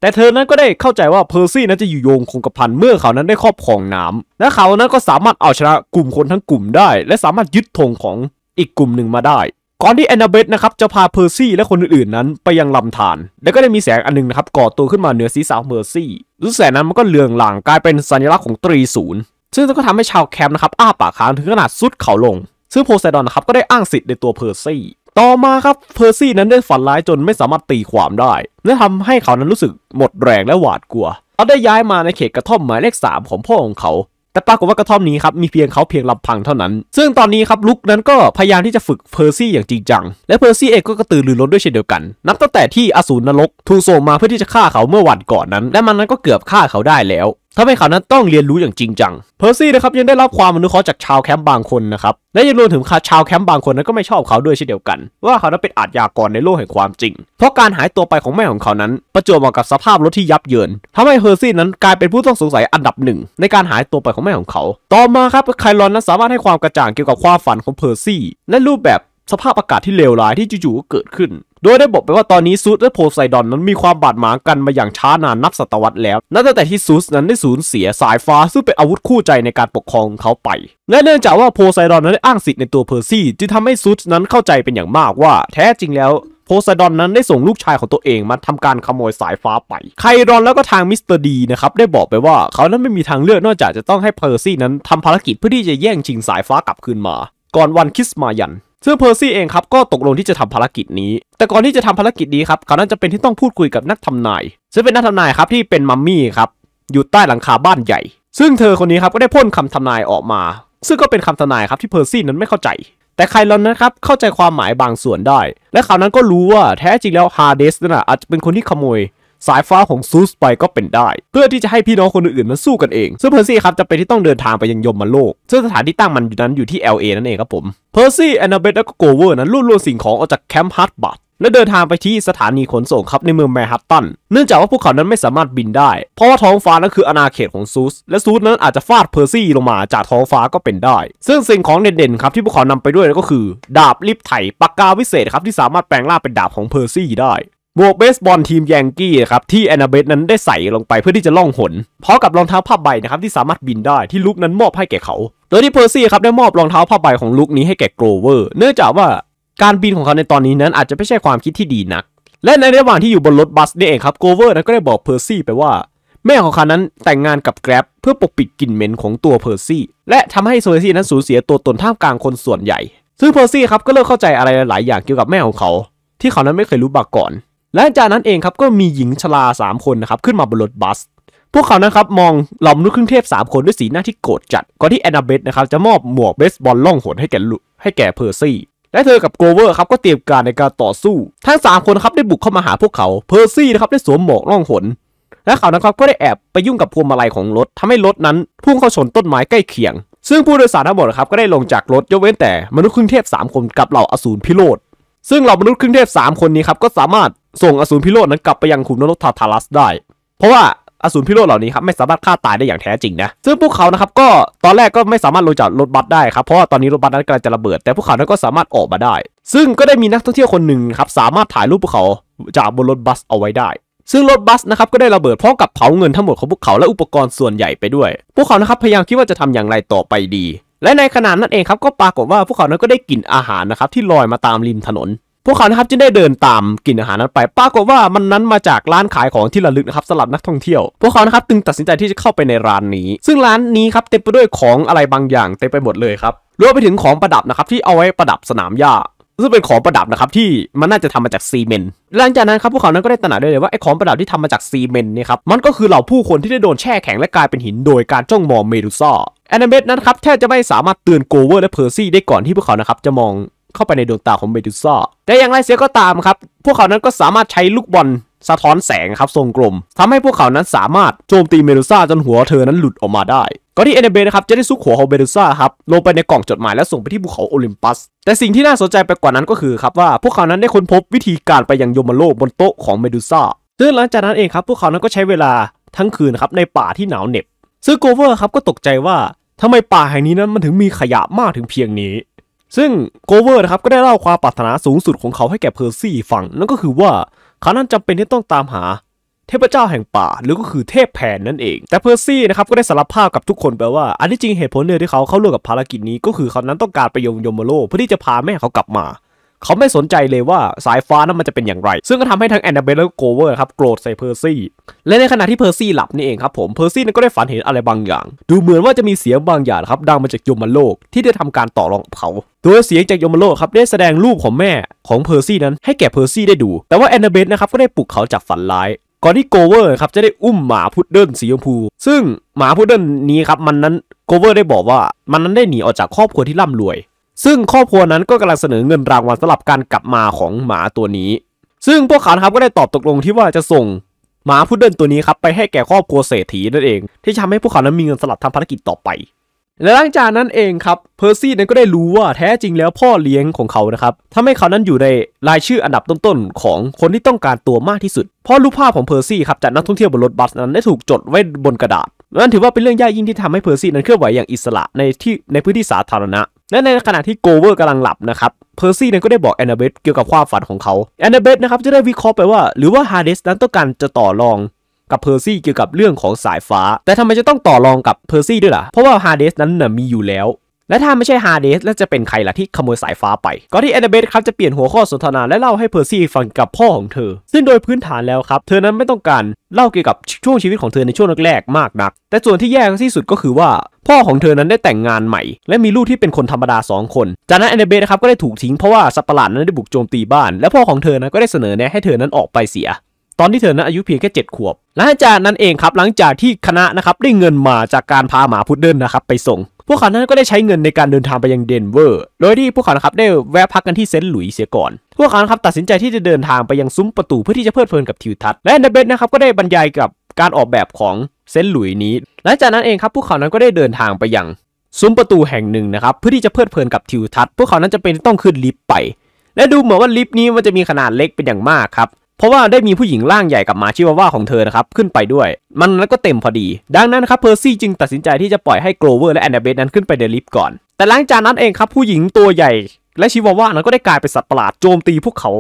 แต่เธอนั้นก็ได้เข้าใจว่าเพอร์ซี่นั้นจะอยู่โยงคงกระพันเมื่อเขานั้นได้ครอบครองน้ำและเขานั้นก็สามารถเอาชนะกลุ่มคนทั้งกลุ่มได้ และสามารถยึดธงของอีกกลุ่มหนึ่งมาได้ ก่อนที่แอนนาเบธนะครับจะพาเพอร์ซี่และคนอื่น ๆ นั้นไปยังลำธารและก็ได้มีแสงอันนึงนะครับก่อตัวขึ้นมาเหนือศีรษะเพอร์ซี่แสงนั้นมันก็เลืองหลางกลายเป็นสัญลักษณ์ของตรีศูนย์ซึ่งก็ทำให้ชาวแคมป์นะครับอ้าปากค้างถึงขนาดสุดเขาลง ซึ่งโพไซดอนนะครับก็ได้อ้างสิทธิ์ในตัวเพอร์ซี่ต่อมาครับเพอร์ซี่นั้นได้ฝันร้ายจนไม่สามารถตีความได้ และทำให้เขานั้นรู้สึกหมดแรงและหวาดกลัว เขาได้ย้ายมาในเขตกระท่อมหมายเลข3ของพ่อของเขา แต่ปรากฏว่ากระท่อมนี้ครับ มีเพียงเขาเพียงลำพังเท่านั้น ซึ่งตอนนี้ครับลุกนั้นก็พยายามที่จะฝึกเพอร์ซี่อย่างจริงจัง และเพอร์ซี่เองก็กระตือรือร้นด้วยเช่นเดียวกัน นับตั้งแต่ที่อสูรนรกถูกส่งมาเพื่อที่จะฆ่าเขาเมื่อวันก่อนนั้นและมันนั้นก็เกือบฆ่าเขาได้แล้วทำให้เขานั้นต้องเรียนรู้อย่างจริงจังเพอร์ซี่นะครับยังได้รับความอนุเคราะห์จากชาวแคมป์บางคนนะครับและยังรวมถึงชาวแคมป์บางคนนั้นก็ไม่ชอบเขาด้วยเช่นเดียวกันว่าเขานั้นเป็นอาชญากรในโลกแห่งความจริง เพราะการหายตัวไปของแม่ของเขา นั้น ประจวบเหมาะกับสภาพรถที่ยับเยินทำให้เพอร์ซี่นั้นกลายเป็นผู้ต้องสงสัยอันดับหนึ่งในการหายตัวไปของแม่ของเขา ต่อมาครับไคลรอนนั้นสามารถให้ความกระจ่างเกี่ยวกับความฝันของเพอร์ซี่และรูปแบบสภาพอากาศที่เลวร้ายที่จู่ๆก็เกิดขึ้น โดยได้บอกไปว่าตอนนี้ซูสและโพไซดอนนั้นมีความบาดหมางกันมาอย่างช้านานนับศตวรรษแล้ว นับตั้งแต่ที่ซูสนั้นได้สูญเสียสายฟ้าซึ่งเป็นอาวุธคู่ใจในการปกครองเขาไป และเนื่องจากว่าโพไซดอนนั้นได้อ้างสิทธิ์ในตัวเพอร์ซี่จึงทำให้ซูสนั้นเข้าใจเป็นอย่างมากว่า แท้จริงแล้วโพไซดอนนั้นได้ส่งลูกชายของตัวเองมาทำการขโมยสายฟ้าไป ไครอนแล้วก็ทางมิสเตอร์ดีนะครับได้บอกไปว่าเขานั้นไม่มีทางเลือกนอกจากจะต้องให้เพอร์ซี่นั้นทำภารกิจเพื่อที่จะแย่งชิงสายฟ้ากลับคืนมา ก่อนวันคริสต์มายันซึ่งเพอร์ซี่เองครับก็ตกลงที่จะทำภารกิจนี้ แต่ก่อนที่จะทำภารกิจนี้ครับ เขานั้นจะเป็นที่ต้องพูดคุยกับนักทำนาย ซึ่งเป็นนักทำนายครับ ที่เป็นมัมมี่ครับ อยู่ใต้หลังคาบ้านใหญ่ ซึ่งเธอคนนี้ครับก็ได้พ่นคำทำนายออกมา ซึ่งก็เป็นคำทำนายครับที่เพอร์ซี่นั้นไม่เข้าใจ แต่ใครลอนนะครับเข้าใจความหมายบางส่วนได้ และเขานั้นก็รู้ว่าแท้จริงแล้วฮาเดสน่ะอาจจะเป็นคนที่ขโมยสายฟ้าของซูสไปก็เป็นได้ เพื่อที่จะให้พี่น้องคนอื่นๆมาสู้กันเองซึ่งเพอร์ซี่ครับ จะเป็นที่ต้องเดินทางไปยังยมมาโลก ซึ่งสถานที่ตั้งมันอยู่นั้นอยู่ที่ LA นั่นเองครับผมเพอร์ซี่แอนนาเบธและก็โกเวอร์นั้นรวบรวมสิ่งของออกจากแคมป์ฮาร์ดบัตและเดินทางไปที่สถานีขนส่งครับ ในเมืองแมนฮัตตันเนื่องจากว่าพวกเขานั้นไม่สามารถบินได้ เพราะว่าท้องฟ้านั้นคืออาณาเขตของซูสและซูสนั้นอาจจะฟาดเพอร์ซี่ลงมาจากท้องฟ้าก็เป็นได้ ซึ่งสิ่งของเด่นๆครับที่พวกเขานำไปด้วยก็คือดาบลิฟไถ ปากกาวิเศษครับที่สามารถแปลงร่างเป็นดาบของเพอร์ซี่ได้หมวกเบสบอลทีมแยงกี้ครับที่แอนนาเบสนั้นได้ใส่ลงไปเพื่อที่จะล่องหนพร้อมกับรองเท้าผ้าใบนะครับที่สามารถบินได้ที่ลุกนั้นมอบให้แก่เขา โดยที่เพอร์ซี่ครับได้มอบรองเท้าผ้าใบของลุกนี้ให้แก่โกลเวอร์เนื่องจากว่าการบินของเขาในตอนนี้นั้นอาจจะไม่ใช่ความคิดที่ดีนัก และในระหว่างที่อยู่บนรถบัสนี่เองครับโกลเวอร์นั้นก็ได้บอกเพอร์ซี่ไปว่า แม่ของเขานั้นแต่งงานกับแกร็บเพื่อปกปิดกลิ่นเหม็นของตัวเพอร์ซี่และทำให้เพอร์ซี่นั้นสูญเสียตัวตนท่ามกลางคนส่วนใหญ่ซึ่งเพอร์ซี่ครับก็เริ่มเข้าใจอะไรหลายอย่างเกี่ยวกับแม่ของเขา ที่เขานั้นไม่เคยรู้มาก่อนและจากนั้นเองครับก็มีหญิงชรา3 คนนะครับขึ้นมาบนรถบัส พวกเขานะครับ มองเหล่ามนุษย์ครึ่งเทพ 3 คนด้วยสีหน้าที่โกรธจัด ก่อนที่แอนนาเบธนะครับจะมอบหมวกเบสบอลล่องหนให้แก่ให้แก่เพอร์ซี่และเธอกับโกเวอร์ครับก็เตรียมการในการต่อสู้ ทั้ง 3 คนครับได้บุกเข้ามาหาพวกเขา เพอร์ซี่นะครับได้สวมหมวกล่องหน และเขานะครับ ก็ได้แอบไปยุ่งกับพวงมาลัยของรถทำให้รถนั้นพุ่งเข้าชนต้นไม้ใกล้เคียง ซึ่งผู้โดยสารทั้งหมดครับก็ได้ลงจากรถยกเว้นแต่มนุษย์ครึ่งเทพ3คนกับเหล่าอสูรพิโรธซึ่งเหล่ามนุษย์ครึ่งเทพ3คนนี้ครับก็สามารถส่งอสูรพิโรธนั้นกลับไปยังขุมนรกทาทารัสได้ เพราะว่าอสูรพิโรธเหล่านี้ครับไม่สามารถฆ่าตายได้อย่างแท้จริงนะ ซึ่งพวกเขานะครับก็ตอนแรกก็ไม่สามารถลงจากรถบัสได้ครับ เพราะว่าตอนนี้รถบัสนั้นกำลังจะระเบิด แต่พวกเขานั้นก็สามารถออกมาได้ ซึ่งก็ได้มีนักท่องเที่ยวคนหนึ่งครับสามารถถ่ายรูปพวกเขาจากบนรถบัสเอาไว้ได้ ซึ่งรถบัสนะครับก็ได้ระเบิดพร้อมกับเผาเงินทั้งหมดของพวกเขาและอุปกรณ์ส่วนใหญ่ไปด้วย พวกเขานะครับพยายามคิดว่าจะทำอย่างไรต่อไปดี และในขณะนั้นเองครับก็ปรากฏว่าพวกเขานั้นก็ได้กลิ่นอาหารนะครับที่ลอยมาตามริมถนนพวกเขานะครับจึงได้เดินตามกลิ่นอาหารนั้นไป ปรากฏว่ามันนั้นมาจากร้านขายของที่ระลึกนะครับสำหรับนักท่องเที่ยว พวกเขานะครับจึงตัดสินใจที่จะเข้าไปในร้านนี้ ซึ่งร้านนี้ครับเต็มไปด้วยของอะไรบางอย่างเต็มไปหมดเลยครับรวมไปถึงของประดับนะครับที่เอาไว้ประดับสนามหญ้าซึ่งเป็นของประดับนะครับที่มันน่าจะทำมาจากซีเมนต์หลังจากนั้นครับพวกเขานั้นก็ได้ตระหนักได้เลยว่าไอ้ของประดับที่ทำมาจากซีเมนต์นี่ครับมันก็คือเหล่าผู้คนที่ได้โดนแช่แข็งและกลายเป็นหินโดย การจ้องมองเมดูซ่าแอนนาเบตนั้นครับแทบจะไม่สามารถเตือนโกเวอร์และเพอร์ซี่ได้ก่อนที่พวกเขานะครับจะมองเข้าไปในดวงตาของเมดูซ่า แต่อย่างไรเสียก็ตามครับ พวกเขานั้นก็สามารถใช้ลูกบอลสะท้อนแสงครับทรงกลมทำให้พวกเขานั้นสามารถโจมตีเมดูซ่าจนหัวเธอนั้นหลุดออกมาได้ก่อนที่เอเนเบนะครับจะได้ซุกหัวของเบดูซ่าครับลงไปในกล่องจดหมาย และส่งไปที่ภูเขาโอลิมปัส แต่สิ่งที่น่าสนใจไปกว่านั้นก็คือครับ ว่าพวกเขานั้นได้ค้นพบวิธีการไปยังยมโลกบนโต๊ะของเมดูซ่าซึ่งหลังจากนั้นเองครับ พวกเขานั้นก็ใช้เวลาทั้งคืนครับในป่าที่หนาวเหน็บซึ่งโกเวอร์ครับก็ตกใจว่าทำไมป่าแห่งนี้นั้นมันถึงมีขยะมากถึงเพียงนี้ซึ่งโกเวอร์นะครับ ก็ได้เล่าความปรารถนาสูงสุดของเขาให้แก่เพอร์ซี่ฟัง นั่นก็คือว่า เขานั้นจำเป็นที่ต้องตามหาเทพเจ้าแห่งป่า หรือก็คือเทพแผนนั่นเอง แต่เพอร์ซี่นะครับ ก็ได้สารภาพกับทุกคนไปว่า อันที่จริงเหตุผลเดียวที่เขา เข้าร่วมกับภารกิจนี้ ก็คือ เขานั้นต้องการไปยมยมโลกเพื่อที่จะพาแม่เขากลับมาเขาไม่สนใจเลยว่าสายฟ้านั้นมันจะเป็นอย่างไร ซึ่งก็ทำให้ทั้งแอนนาเบลและโกเวอร์ครับ โกรธใส่เพอร์ซี่ และในขณะที่เพอร์ซี่หลับนี่เองครับผม เพอร์ซี่นั้นก็ได้ฝันเห็นอะไรบางอย่าง ดูเหมือนว่าจะมีเสียงบางอย่างครับดังมาจากยมโลก ที่ได้ทำการต่อรองเขาโดยเสียงจากยมโลกครับได้แสดงรูปของแม่ของเพอร์ซี่นั้นให้แก่เพอร์ซี่ได้ดู แต่ว่าแอนนาเบลนะครับก็ได้ปลุกเขาจากฝันร้าย ก่อนที่โกเวอร์ครับจะได้อุ้มหมาพุดเดิ้ลสีชมพู ซึ่งหมาพุดเดิ้ลนี้ครับมันนั้นโกเวอร์ได้บอกว่ามันนั้นได้หนีออกจากครอบครัวที่ร่ำรวยซึ่งครอบครัวนั้นก็กำลังเสนอเงินรางวัลสำหรับการกลับมาของหมาตัวนี้ ซึ่งพวกเขาครับก็ได้ตอบตกลงที่ว่าจะส่งหมาพุดเดิ้ลตัวนี้ครับไปให้แก่ครอบครัวเศรษฐีนั่นเองที่ทำให้พวกเขานั้นมีเงินสลับทำภารกิจต่อไป และหลังจากนั้นเองครับเพอร์ซี่นั้นก็ได้รู้ว่าแท้จริงแล้วพ่อเลี้ยงของเขานะครับทำให้เขานั้นอยู่ในรายชื่ออันดับต้นๆของคนที่ต้องการตัวมากที่สุด เพราะรูปภาพของเพอร์ซี่ครับจากนักท่องเที่ยวบนรถบัสนั้นได้ถูกจดไว้บนกระดาษนั่นถือว่าเป็นเรื่องยากยิ่งที่ทำให้เพอร์ซี่นั้นเคลื่อนไหวอย่างอิสระในที่ในพื้นที่สาธารณะและในขณะที่โกเวอร์กำลังหลับนะครับเพอร์ซี่นั้นก็ได้บอกแอนนาเบธเกี่ยวกับความฝันของเขาแอนนาเบธนะครับจะได้วิเคราะห์ไปว่าหรือว่าฮาร์เดสนั้นต้องการจะต่อรองกับเพอร์ซี่เกี่ยวกับเรื่องของสายฟ้า แต่ทำไมจะต้องต่อรองกับเพอร์ซี่ด้วยล่ะ เพราะว่าฮาร์เดสนั้นน่ะมีอยู่แล้วและถ้าไม่ใช่ฮาเดสแล้วจะเป็นใครล่ะที่ขโมยสายฟ้าไปก่อนที่แอนนาเบธครับจะเปลี่ยนหัวข้อสนทนาและเล่าให้เพอร์ซี่ฟังกับพ่อของเธอ ซึ่งโดยพื้นฐานแล้วครับ เธอนั้นไม่ต้องการเล่าเกี่ยวกับช่วงชีวิตของเธอในช่วงแรกๆมากนัก แต่ส่วนที่แย่ที่สุดก็คือว่า พ่อของเธอนั้นได้แต่งงานใหม่ และมีลูกที่เป็นคนธรรมดา 2 คน จากนั้นแอนเดเบนะครับก็ได้ถูกทิ้งเพราะว่าสัตว์ประหลาดนั้นได้บุกโจมตีบ้าน และพ่อของเธอนั้นก็ได้เสนอแนะให้เธอนั้นออกไปเสีย ตอนที่เธอนั้นอายุเพียงแค่7ขวบหลังจากนั้นเองครับหลังจากที่คณะนะครับได้เงินมาจากการพาหมาพุดเดิลนะครับไปส่งพวกเขานั้นก็ได้ใช้เงินในการเดินทางไปยังเดนเวอร์ โดยที่พวกเขาครับได้แวะพักกันที่เซนต์หลุยส์เสียก่อน พวกเขาครับตัดสินใจที่จะเดินทางไปยังซุ้มประตู เพื่อที่จะเพลิดเพลินกับทิวทัศน์ และนาเบตนะครับก็ได้บรรยายกับการออกแบบของเซนต์หลุยส์นี้ หลังจากนั้นเองครับพวกเขานั้นก็ได้เดินทางไปยังซุ้มประตูแห่งหนึ่งนะครับเพื่อที่จะเพลิดเพลินกับทิวทัศน์ พวกเขานั้นจะเป็นต้องขึ้นลิฟต์ไป และดูเหมือนว่าลิฟต์นี้มันจะมีขนาดเล็กเป็นอย่างมากครับเพราะว่าได้มีผู้หญิงร่างใหญ่กับหมาชิวาว่าของเธอนะครับ ขึ้นไปด้วย มันนั้นก็เต็มพอดี ดังนั้นครับเพอร์ซี่จึงตัดสินใจที่จะปล่อยให้โกลเวอร์และแอนนาเบธนั้นขึ้นไปในลิฟต์ก่อน แต่หลังจากนั้นเองครับผู้หญิงตัวใหญ่ และชิวาว่านั้นก็ได้กลายเป็นสัตว์ประหลาดโจมตีพวกเขา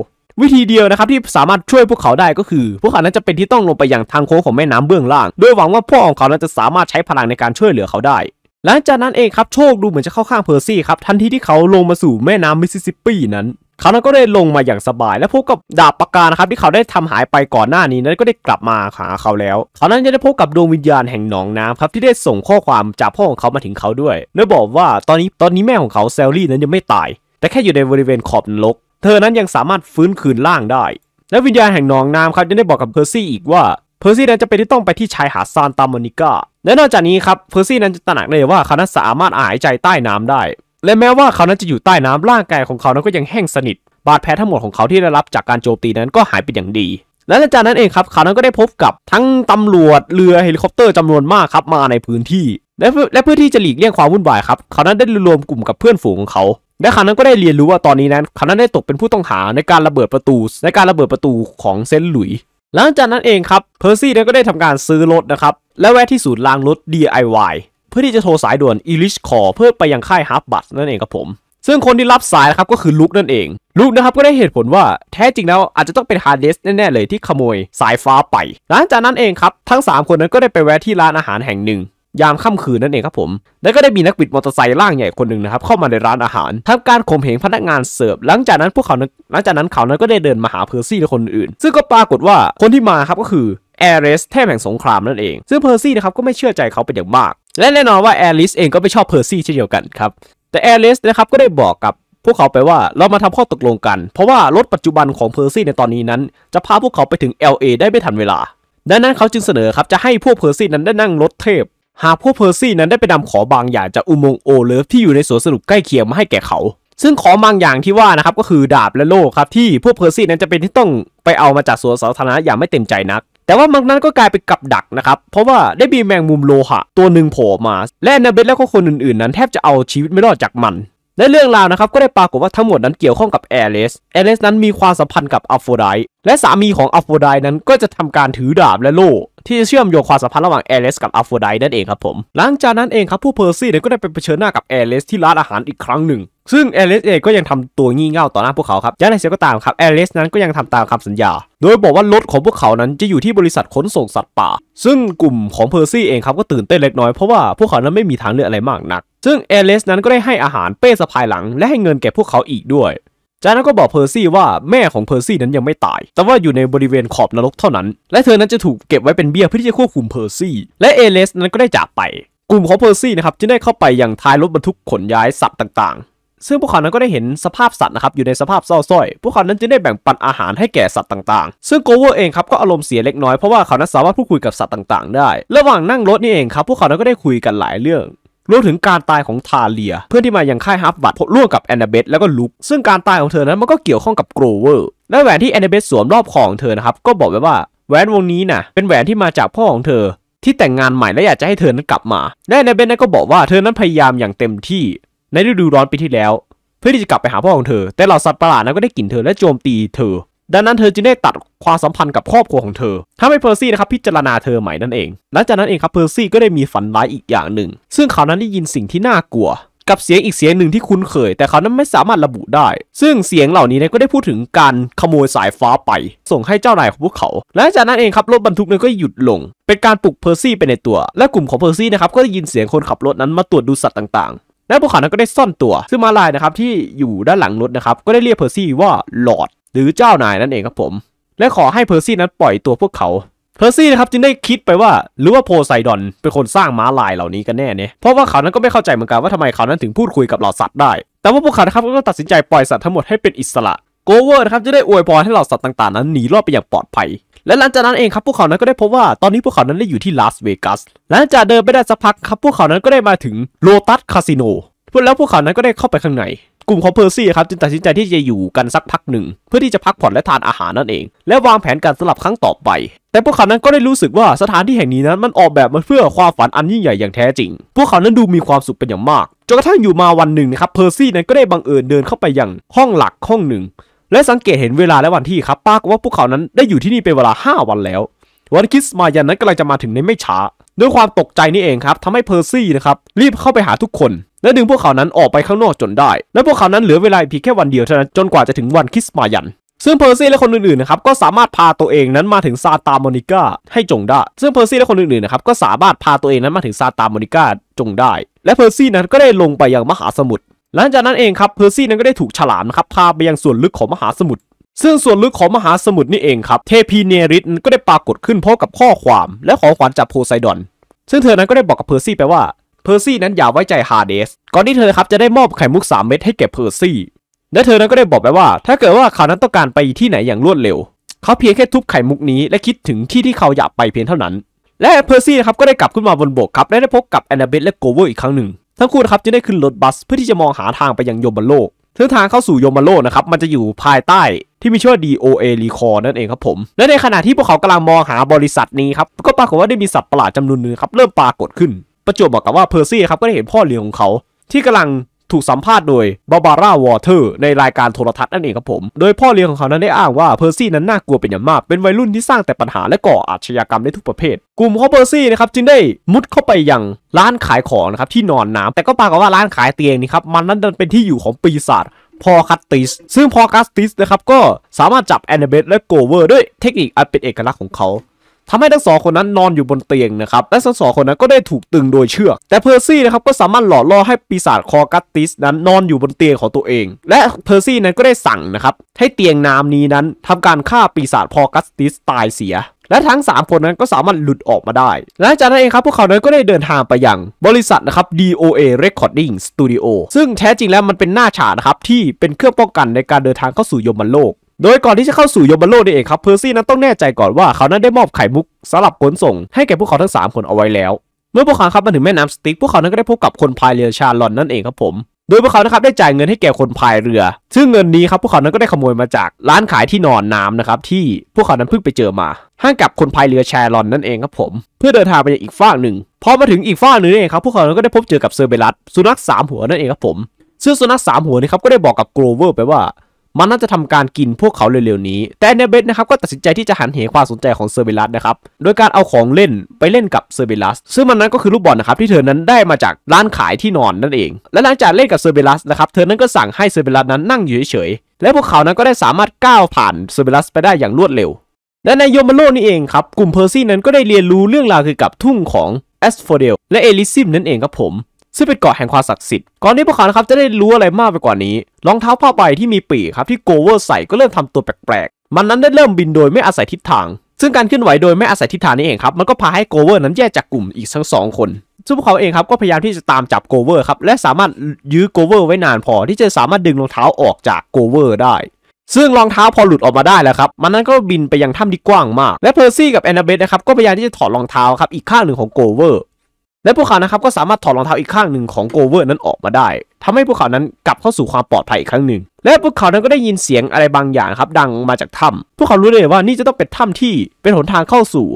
วิธีเดียวนะครับที่สามารถช่วยพวกเขาได้ก็คือ พวกเขานั้นจะเป็นที่ต้องลงไปอย่างทางโค้งของแม่น้ำเบื้องล่างโดยหวังว่าพวกของเขานั้นจะสามารถใช้พลังในการช่วยเหลือเขาได้ หลังจากนั้นเองครับโชคดูเหมือนจะเข้าข้างเพอร์ซี่ครับทันทีที่เขาลงมาสู่แม่น้ำมิสซิสซิปปีนั้นเขานั้นก็ได้ลงมาอย่างสบาย และพบกับดาบปากานะครับที่เขาได้ทำหายไปก่อนหน้านี้นั้นก็ได้กลับมาหาเขาแล้วเขานั้นจะได้พบกับดวงวิญญาณแห่งหนองน้ำครับที่ได้ส่งข้อความจากพ่อของเขามาถึงเขาด้วยโดยบอกว่า ตอนนี้ตอนนี้แม่ของเขาเซลลี่นั้นยังไม่ตายแต่แค่อยู่ในบริเวณขอบนรกเธอนั้นยังสามารถฟื้นคืนร่างได้ และวิญญาณแห่งหนองน้ำครับยังได้บอกกับเพอร์ซี่อีกว่าเพอร์ซี่นั้นจะเป็นที่ต้องไปที่ชายหาดซานตามอนิกาและนอกจากนี้ครับเพอร์ซี่นั้นจะตระหนักเลยว่าเขานั้นสามารถหายใจใต้น้ำได้และแม้ว่าเขานั้นจะอยู่ใต้น้ำร่างกายของเขานั้นก็ยังแห้งสนิท บาดแผลทั้งหมดของเขาที่ได้รับจากการโจมตีนั้นก็หายไปอย่างดี และหลังจากนั้นเองครับเขานั้นก็ได้พบกับทั้งตำรวจเรือเฮลิคอปเตอร์จำนวนมากครับมาในพื้นที่ และและเพื่อที่จะหลีกเลี่ยงความวุ่นวายครับเขานั้นได้รวมกลุ่มกับเพื่อนฝูงของเขา และเขานั้นก็ได้เรียนรู้ว่าตอนนี้นั้นเขานั้นได้ตกเป็นผู้ต้องหาในการระเบิดประตูในการระเบิดประตูของเซนหลุยหลังจากนั้นเองครับเพอร์ซี่นั้นก็ได้ทำการซื้อรถนะครับและแวะที่ศูนย์ล้างรถ DIY พื่อที่จะโทรสายด่วนอีลิชคอเพื่อไปยังค่ายฮาร์บัตนั่นเองครับผม ซึ่งคนที่รับสายนะครับ ก็คือลุกนั่นเองลุกนะครับ ก็ได้เหตุผลว่าแท้จริงแล้วอาจจะต้องเป็นฮาร์เดสแน่ ๆ เลยที่ขโมยสายฟ้าไป หลังจากนั้นเองครับ ทั้ง 3 คนนั้นก็ได้ไปแวะที่ร้านอาหารแห่งหนึ่ง ยามค่ำคืนนั่นเองครับผม และก็ได้มีนักบิดมอเตอร์ไซค์ร่างใหญ่คนหนึ่งนะครับเข้ามาในร้านอาหารทำการข่มเหงพนักงานเสิร์ฟหลังจากนั้นพวกเขาหลังจากนั้นเขานั้นก็ได้เดินมาหาเพอร์ซี่และคนอื่น ซึ่งก็ปรากฏว่าคนที่มาครับก็คือแอเรสแทบแห่งสงครามนั่นเองซึ่งเพอร์ซี่นะครับก็ไม่เชื่อใจเขาเป็นอย่างมากและแน่นอนว่าแอลิสเองก็ไม่ชอบเพอร์ซี่เช่นเดียวกันครับแต่แอลิสนะครับก็ได้บอกกับพวกเขาไปว่าเรามาทำข้อตกลงกันเพราะว่ารถปัจจุบันของเพอร์ซี่ในตอนนี้นั้นจะพาพวกเขาไปถึง LA ได้ไม่ทันเวลา ดังนั้นเขาจึงเสนอครับจะให้พวกเพอร์ซี่นั้นได้นั่งรถเทพ หากพวกเพอร์ซี่นั้นได้ไปนำขอบางอย่างจากอุโมงค์โอเลิฟที่อยู่ในสวนสนุกใกล้เคียงมาให้แก่เขา ซึ่งขอบางอย่างที่ว่านะครับก็คือดาบและโล่ครับที่พวกเพอร์ซี่นั้นจะเป็นที่ต้องไปเอามาจากสวนสาธารณะอย่างไม่เต็มใจนักแต่ว่ามันนั้นก็กลายเป็นกับดักนะครับ เพราะว่าได้มีแมงมุมโลหะ ตัวหนึ่งโผล่มา และนาเบตแล้วก็คนอื่นๆ นั้นแทบจะเอาชีวิตไม่รอดจากมัน และเรื่องราวนะครับ ก็ได้ปรากฏว่าทั้งหมดนั้นเกี่ยวข้องกับแอเลสแอเลสนั้นมีความสัมพันธ์กับอัฟโฟไดและสามีของอัฟโฟไดนั้นก็จะทำการถือดาบและโล่ที่เชื่อมโยงความสัมพันธ์ระหว่างแอเลส กับอัฟโฟไดนั่นเองครับผม หลังจากนั้นเองครับผู้เพอร์ซี่เนี่ยก็ได้ไปเผชิญหน้ากับแอเลสที่ร้านอาหารอีกครั้งหนึ่ง ซึ่งแอเลสเองก็ยังทำตัวงี่เง่าต่อหน้าพวกเขาครับย่างไรเสียก็ตามครับแอเลสนั้นก็ยังทำตามคำสัญญา โดยบอกว่ารถของพวกเขานั้นจะอยู่ที่บริษัทขนส่งสัตว์ป่า ซึ่งกลุ่มของเพอร์ซี่เองครับก็ตื่นเต้นเล็กน้อยเพราะว่าพวกเขานั้นไม่มีทางเลือกอะไรมากนัก ซึ่งแอเลสนั้นก็ได้ให้อาหารเป้สะพายหลัง และให้เงินแก่พวกเขาอีกด้วยจากนั้นก็บอกเพอร์ซี่ว่าแม่ของเพอร์ซี่นั้นยังไม่ตาย แต่ว่าอยู่ในบริเวณขอบนรกเท่านั้น และเธอนั้นจะถูกเก็บไว้เป็นเบี้ยเพื่อที่จะควบคุมเพอร์ซี่และเอเลสนั้นก็ได้จากไป กลุ่มของเพอร์ซี่นะครับจึงได้เข้าไปยังท้ายรถบรรทุกขนย้ายสัตว์ต่างๆ ซึ่งพวกเขานั้นก็ได้เห็นสภาพสัตว์นะครับ อยู่ในสภาพเศร้าส้อยพวกเขานั้นจึงได้แบ่งปันอาหารให้แก่สัตว์ต่างๆ ซึ่งโกเวอร์เองครับก็อารมณ์เสียเล็กน้อยเพราะว่าเขานั้นสามารถพูดคุยกับสัตว์ต่างๆได้ระหว่างนั่งรถนี่เองครับ พวกเขานั้นก็ได้คุยกันหลายเรื่องรวมถึงการตายของทาเลีย เพื่อนที่มายังค่ายฮาร์ัตร่วมกับ แอนนาเบธแล้วก็ลุก ซึ่งการตายของเธอนั้นมันก็เกี่ยวข้องกับโกรเวอร์และแหวนที่แอนนาเบธสวมรอบคอของเธอนะครับก็บอกไว้ว่าแหวนวงนี้นะ่ะเป็นแหวนที่มาจากพ่อของเธอ ที่แต่งงานใหม่และอยากจะให้เธอนั้นกลับมาและแอนนาเบธนั้นก็บอกว่าเธอนั้นพยายามอย่างเต็มที่ ในฤดูร้อนปีที่แล้ว เพื่อที่จะกลับไปหาพ่อของเธอแต่เหล่าสัตว์ประหลาดนั้นก็ได้กลิ่นเธอและโจมตีเธอดังนั้นเธอจึงได้ตัดความสัมพันธ์กับครอบครัวของเธอ ทำให้เพอร์ซี่นะครับพิจารณาเธอใหม่นั่นเอง หลังจากนั้นเองครับเพอร์ซี่ก็ได้มีฝันร้ายอีกอย่างหนึ่ง ซึ่งเขานั้นได้ยินสิ่งที่น่ากลัว กับเสียงอีกเสียงหนึ่งที่คุ้นเคย แต่เขานั้นไม่สามารถระบุได้ ซึ่งเสียงเหล่านี้ก็ได้พูดถึงการขโมยสายฟ้าไป ส่งให้เจ้านายของพวกเขา และจากนั้นเองครับรถบรรทุกนั้นก็หยุดลง เป็นการปลุกเพอร์ซี่ไปในตัว และกลุ่มของเพอร์ซี่นะครับก็ได้ยินเสียงคนขับรถนั้นมาตรวจดูสัตว์ต่างและพวกเขานั้นก็ได้ซ่อนตัวซึ่งมาลายนะครับที่อยู่ด้านหลังรถนะครับก็ได้เรียกเพอร์ซี่ว่าหลอดหรือเจ้านายนั่นเองครับผม และขอให้เพอร์ซี่นั้นปล่อยตัวพวกเขาเพอร์ซี่นะครับจึงได้คิดไปว่าหรือว่าโพไซดอนเป็นคนสร้างม้าลายเหล่านี้กันแน่เนี่ยเพราะว่าเขานั้นก็ไม่เข้าใจเหมือนกันว่าทำไมเขานั้นถึงพูดคุยกับเหล่าสัตว์ได้ แต่ว่าพวกเขาครับก็ตัดสินใจปล่อยสัตว์ทั้งหมดให้เป็นอิสระโกเวอร์นะครับจะได้อวยพรให้เหล่าสัตว์ต่างๆนั้นหนีรอดไปอย่างปลอดภัย และหลังจากนั้นเองครับพวกเขานั้นก็ได้พบว่าตอนนี้พวกเขานั้นได้อยู่ที่ลาสเวกัสหลังจากเดินไปได้สักพักครับพวกเขานั้นก็ได้มาถึงโรตัสคาสิโนแล้วพวกเขานั้นก็ได้เข้าไปข้างในกลุ่มของเพอร์ซี่ครับจึงตัดสินใจที่จะอยู่กันสักพักหนึ่ง เพื่อที่จะพักผ่อนและทานอาหารนั่นเอง และวางแผนการสลับครั้งต่อไป แต่พวกเขานั้นก็ได้รู้สึกว่าสถานที่แห่งนี้นั้นมันออกแบบมาเพื่อความฝันอันยิ่งใหญ่อย่างแท้จริง พวกเขานั้นดูมีความสุขเป็นอย่างมากจนกระทั่งอยู่มาวันหนึ่งนะครับเพอร์ซี่นั้นก็ได้บังเอิญเดินเข้าไปยังห้องหลักห้องหนึ่งและสังเกตเห็นเวลาและวันที่ครับปรากฏว่าพวกเขานั้นได้อยู่ที่นี่เป็นเวลา 5 วันแล้ว วันคริสต์มาสนั้นกำลังจะมาถึงในไม่ช้าด้วยความตกใจนี่เองครับทำให้เพอร์ซี่นะครับ รีบเข้าไปหาทุกคนและดึงพวกเขานั้นออกไปข้างนอกจนได้ และพวกเขานั้นเหลือเวลาเพียงแค่วันเดียวเท่านั้นจนกว่าจะถึงวันคริสต์มายัน ซึ่งเพอร์ซี่และคนอื่นๆนะครับก็สามารถพาตัวเองนั้นมาถึงซาตาโมนิก้าให้จงได้ซึ่งเพอร์ซี่และคนอื่นๆนะครับก็สามารถพาตัวเองนั้นมาถึงซาตาโมนิก้าจงได้ และเพอร์ซี่นั้นก็ได้ลงไปยังมหาสมุทรหลังจากนั้นเองครับเพอร์ซี่นั้นก็ได้ถูกฉลามนะครับพาไปยังส่วนลึกของมหาสมุทรซึ่งส่วนลึกของมหาสมุทรนี่เองครับเทพีเนริสก็ได้ปรากฏขึ้นพร้อมกับข้อความ และขอขวัญจากโพไซดอนซึ่งเธอนั้นก็ได้บอกกับเพอร์ซี่ไปว่าเพอร์ซี่นั้นอย่าไว้ใจฮาเดสก่อนที่เธอครับจะได้มอบไข่มุก 3 เม็ดให้แก่เพอร์ซี่และเธอนั้นก็ได้บอกไปว่า ถ้าเกิดว่าเขานั้นต้องการไปที่ไหนอย่างรวดเร็วเขาเพียงแค่ทุบไข่มุกนี้ และคิดถึงที่ที่เขาอยากไปเพียงเท่านั้น และเพอร์ซี่นะครับก็ได้กลับขึ้นมาบนบกครับและได้พบกับแอนนาเบธและโกเวอร์อีกครั้งหนึ่งทั้งคู่นะครับจึงได้ขึ้นรถบัสเพื่อที่จะมองหาทางไปยังยมบนโลกเส้นทางเข้าสู่ยมโลกนะครับมันจะอยู่ภายใต้ที่มีชื่อว่า DOA Recall นั่นเองครับผม และในขณะที่พวกเขากำลังมองหาบริษัทนี้ครับก็ปรากฏว่าได้มีสัตว์ประหลาดจำนวนหนึ่งครับเริ่มปรากฏขึ้น ประจวบบอกกับว่าเพอร์ซี่ครับก็ได้เห็นพ่อเลี้ยงของเขาที่กำลังถูกสัมภาษณ์โดยบาบาร่าวอเทอร์ในรายการโทรทัศน์นั่นเองครับผม โดยพ่อเลี้ยงของเขานั้นได้อ้างว่าเพอร์ซี่นั้นน่ากลัวเป็นอย่างมาก เป็นวัยรุ่นที่สร้างแต่ปัญหาและก่ออาชญากรรมได้ทุกประเภท กลุ่มของเพอร์ซี่นะครับจึงได้มุดเข้าไปยังร้านขายของนะครับที่นอนน้ำ แต่ก็ปรากฏว่าร้านขายเตียงนี่ครับมันนั้นเป็นที่อยู่ของปีศาจพอคัสติส ซึ่งพอคัสติสนะครับก็สามารถจับแอนนาเบธและโกเวอร์ด้วยเทคนิคอันเป็นเอกลักษณ์ของเขาทำให้ทั้งสองคนนั้นนอนอยู่บนเตียงนะครับและทั้งสองคนนั้นก็ได้ถูกตึงโดยเชือก แต่เพอร์ซี่นะครับก็สามารถหล่อล่อให้ปีศาจคอกัตติสนั้นนอนอยู่บนเตียงของตัวเอง และเพอร์ซี่นั้นก็ได้สั่งนะครับให้เตียงน้ำนี้นั้น ทำการฆ่าปีศาจคอกัตติสตายเสีย และทั้ง 3 คนนั้นก็สามารถหลุดออกมาได้ และจากนั้นเองครับพวกเขานั้นก็ได้เดินทางไปยังบริษัทนะครับ DOA Recording Studio ซึ่งแท้จริงแล้วมันเป็นหน้าฉากนะครับที่เป็นเครื่องป้องกันในการเดินทางเข้าสู่ยมโลกโดยก่อนที่จะเข้าสู่ยมโลกนี่เองครับเพอร์ซี่นั้นต้องแน่ใจก่อนว่าเขานั้นได้มอบไข่มุกสำหรับขนส่งให้แก่พวกเขาทั้ง 3 คนเอาไว้แล้ว เมื่อพวกเขาครับมาถึงแม่น้ำสติกพวกเขานั้นก็ได้พบกับคนพายเรือชาลอนนั่นเองครับผม โดยพวกเขานะครับได้จ่ายเงินให้แก่คนพายเรือ ซึ่งเงินนี้ครับพวกเขานั้นก็ได้ขโมยมาจากร้านขายที่นอนน้ำนะครับที่พวกเขานั้นเพิ่งไปเจอมาห้างกับคนพายเรือแชรอนนั่นเองครับผม เพื่อเดินทางไปยังอีกฟากหนึ่งพอมาถึงอีกฟากหนึ่งเองครับพวกเขานั้นก็ได้พบเจอกับเซอร์เบรัสสุนัขสามหัวนั่นเองครับผมซึ่งสุนัขสามหัวนี่ครับก็ได้บอกกับโกลเวอร์ไปว่ามันน่าจะทำการกินพวกเขาเร็วๆนี้ แต่เนเบสนะครับก็ตัดสินใจที่จะหันเหความสนใจของเซอร์เบลัสนะครับ โดยการเอาของเล่นไปเล่นกับเซอร์เบลัส ซึ่งมันนั้นก็คือลูกบอลนะครับที่เธอนั้นได้มาจากร้านขายที่นอนนั่นเอง และหลังจากเล่นกับเซอร์เบลัสนะครับ เธอนั้นก็สั่งให้เซอร์เบลัสนั้นนั่งอยู่เฉยๆ และพวกเขานั้นก็ได้สามารถก้าวผ่านเซอร์เบลัสไปได้อย่างรวดเร็ว และในโยมาโลนี่เองครับ กลุ่มเพอร์ซี่นั้นก็ได้เรียนรู้เรื่องราวเกี่ยวกับทุ่งของแอสโฟเดลและเอลิซิมนั่นเองครับผมซึ่งเป็นเกาะแห่งความศักดิ์สิทธิ์ ก่อนที่พวกเขาครับจะได้รู้อะไรมากไปกว่านี้ รองเท้าผ้าใบที่มีปีกครับที่โกเวอร์ใส่ก็เริ่มทำตัวแปลกๆ มันนั้นได้เริ่มบินโดยไม่อาศัยทิศทาง ซึ่งการเคลื่อนไหวโดยไม่อาศัยทิศทางนี้เองครับ มันก็พาให้โกเวอร์นั้นแยกจากกลุ่มอีกทั้งสองคน ซึ่งพวกเขาเองครับก็พยายามที่จะตามจับโกเวอร์ครับ และสามารถยื้อโกเวอร์ไว้นานพอที่จะสามารถดึงรองเท้าออกจากโกเวอร์ได้ ซึ่งรองเท้าพอหลุดออกมาได้แล้วครับ มันนั้นก็บินไปยังถ้ำที่กว้างมาก และเพอร์ซี่กับแอนนาเบธนะครับก็พยายามที่จะถอดรองเท้าครับอีกข้างหนึ่งของโกเวอร์และพวกเขานะครับก็สามารถถอดรองเท้าอีกข้างหนึ่งของโกเวอร์นั้นออกมาได้ ทำให้พวกเขานั้นกลับเข้าสู่ความปลอดภัยอีกครั้งหนึ่งและพวกเขานั้นก็ได้ยินเสียงอะไรบางอย่างครับดังมาจากถ้าพวกเขารู้เลยว่านี่จะต้องเป็นถ้าที่เป็นหนทางเข้าสู่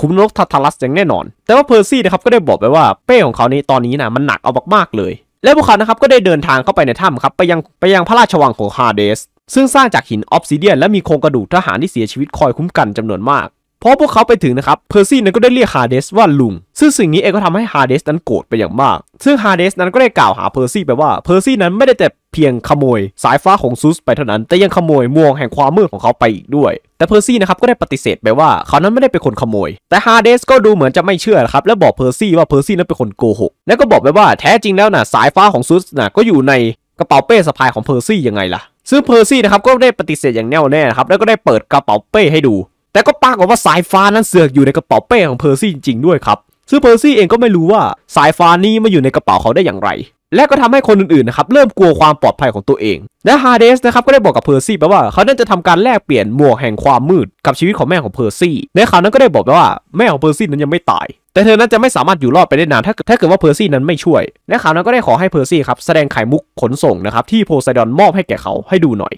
คุ้มนกทัทารัสอย่างแน่นอน แต่ว่าเพอร์ซี่นะครับก็ได้บอกไปว่าเป้ของเขานี้ตอนนี้นะมันหนักเอามากๆเลยและพวกเขานะครับก็ได้เดินทางเข้าไปในถ้ำครับไปยังไปยังพระราชวังของฮาเดส ซึ่งสร้างจากหินออฟซิเดียนและมีโครงกระดูกทหารที่เสียชีวิตคอยคุ้มกันจำนวนมากพอพวกเขาไปถึงนะครับเพอร์ซี่นั้นก็ได้เรียกฮาเดสว่าลุงซึ่งสิ่งนี้เองก็ทำให้ฮาเดสนั้นโกรธไปอย่างมาก ซึ่งฮาเดสนั้นก็ได้กล่าวหาเพอร์ซี่ไปว่าเพอร์ซี่นั้นไม่ได้แต่เพียงขโมย สายฟ้าของซูสไปเท่านั้น แต่ยังขโมยมวงแห่งความมืดของเขาไปอีกด้วย แต่เพอร์ซี่นะครับก็ได้ปฏิเสธไปว่า เขานั้นไม่ได้เป็นคนขโมย แต่ฮาเดสก็ดูเหมือนจะไม่เชื่อครับและบอกเพอร์ซี่ว่าเพอร์ซี่นั้นเป็นคนโกหกและก็บอกไปว่าแท้จริงแล้วนะสายฟ้าของซูสนะก็อยู่ในกระเป๋าเป้สะพายของเพอร์ซี่ยังไงล่ะซึ่งเพอร์ซี่นะครับก็ได้ปฏิเสธอย่างแน่วแน่ครับแล้วก็ได้เปิดกระเป๋าเป้ให้ดูแต่ก็ปรากฏว่าสายฟ้านั้นเสือกอยู่ในกระเป๋าเป้ของเพอร์ซี่จริง ๆ ด้วยครับ ซึ่งเพอร์ซี่เองก็ไม่รู้ว่าสายฟ้านี้มาอยู่ในกระเป๋าเขาได้อย่างไร และก็ทำให้คนอื่นๆนะครับเริ่มกลัวความปลอดภัยของตัวเอง และฮาเดสนะครับก็ได้บอกกับเพอร์ซี่ไปว่าเขานั้นจะทำการแลกเปลี่ยนหมวกแห่งความมืดกับชีวิตของแม่ของเพอร์ซี่ในข่าวนั้นก็ได้บอกว่าแม่ของเพอร์ซี่นั้นยังไม่ตาย แต่เธอนั้นจะไม่สามารถอยู่รอดไปได้นานถ้าถ้าเกิดว่าเพอร์ซี่นั้นไม่ช่วยและข่าวนั้นก็ได้ขอให้เพอร์ซี่ครับแสดงไขมุกขนส่งนะครับที่โพไซดอนมอบให้แก่เขาให้ดูหน่อย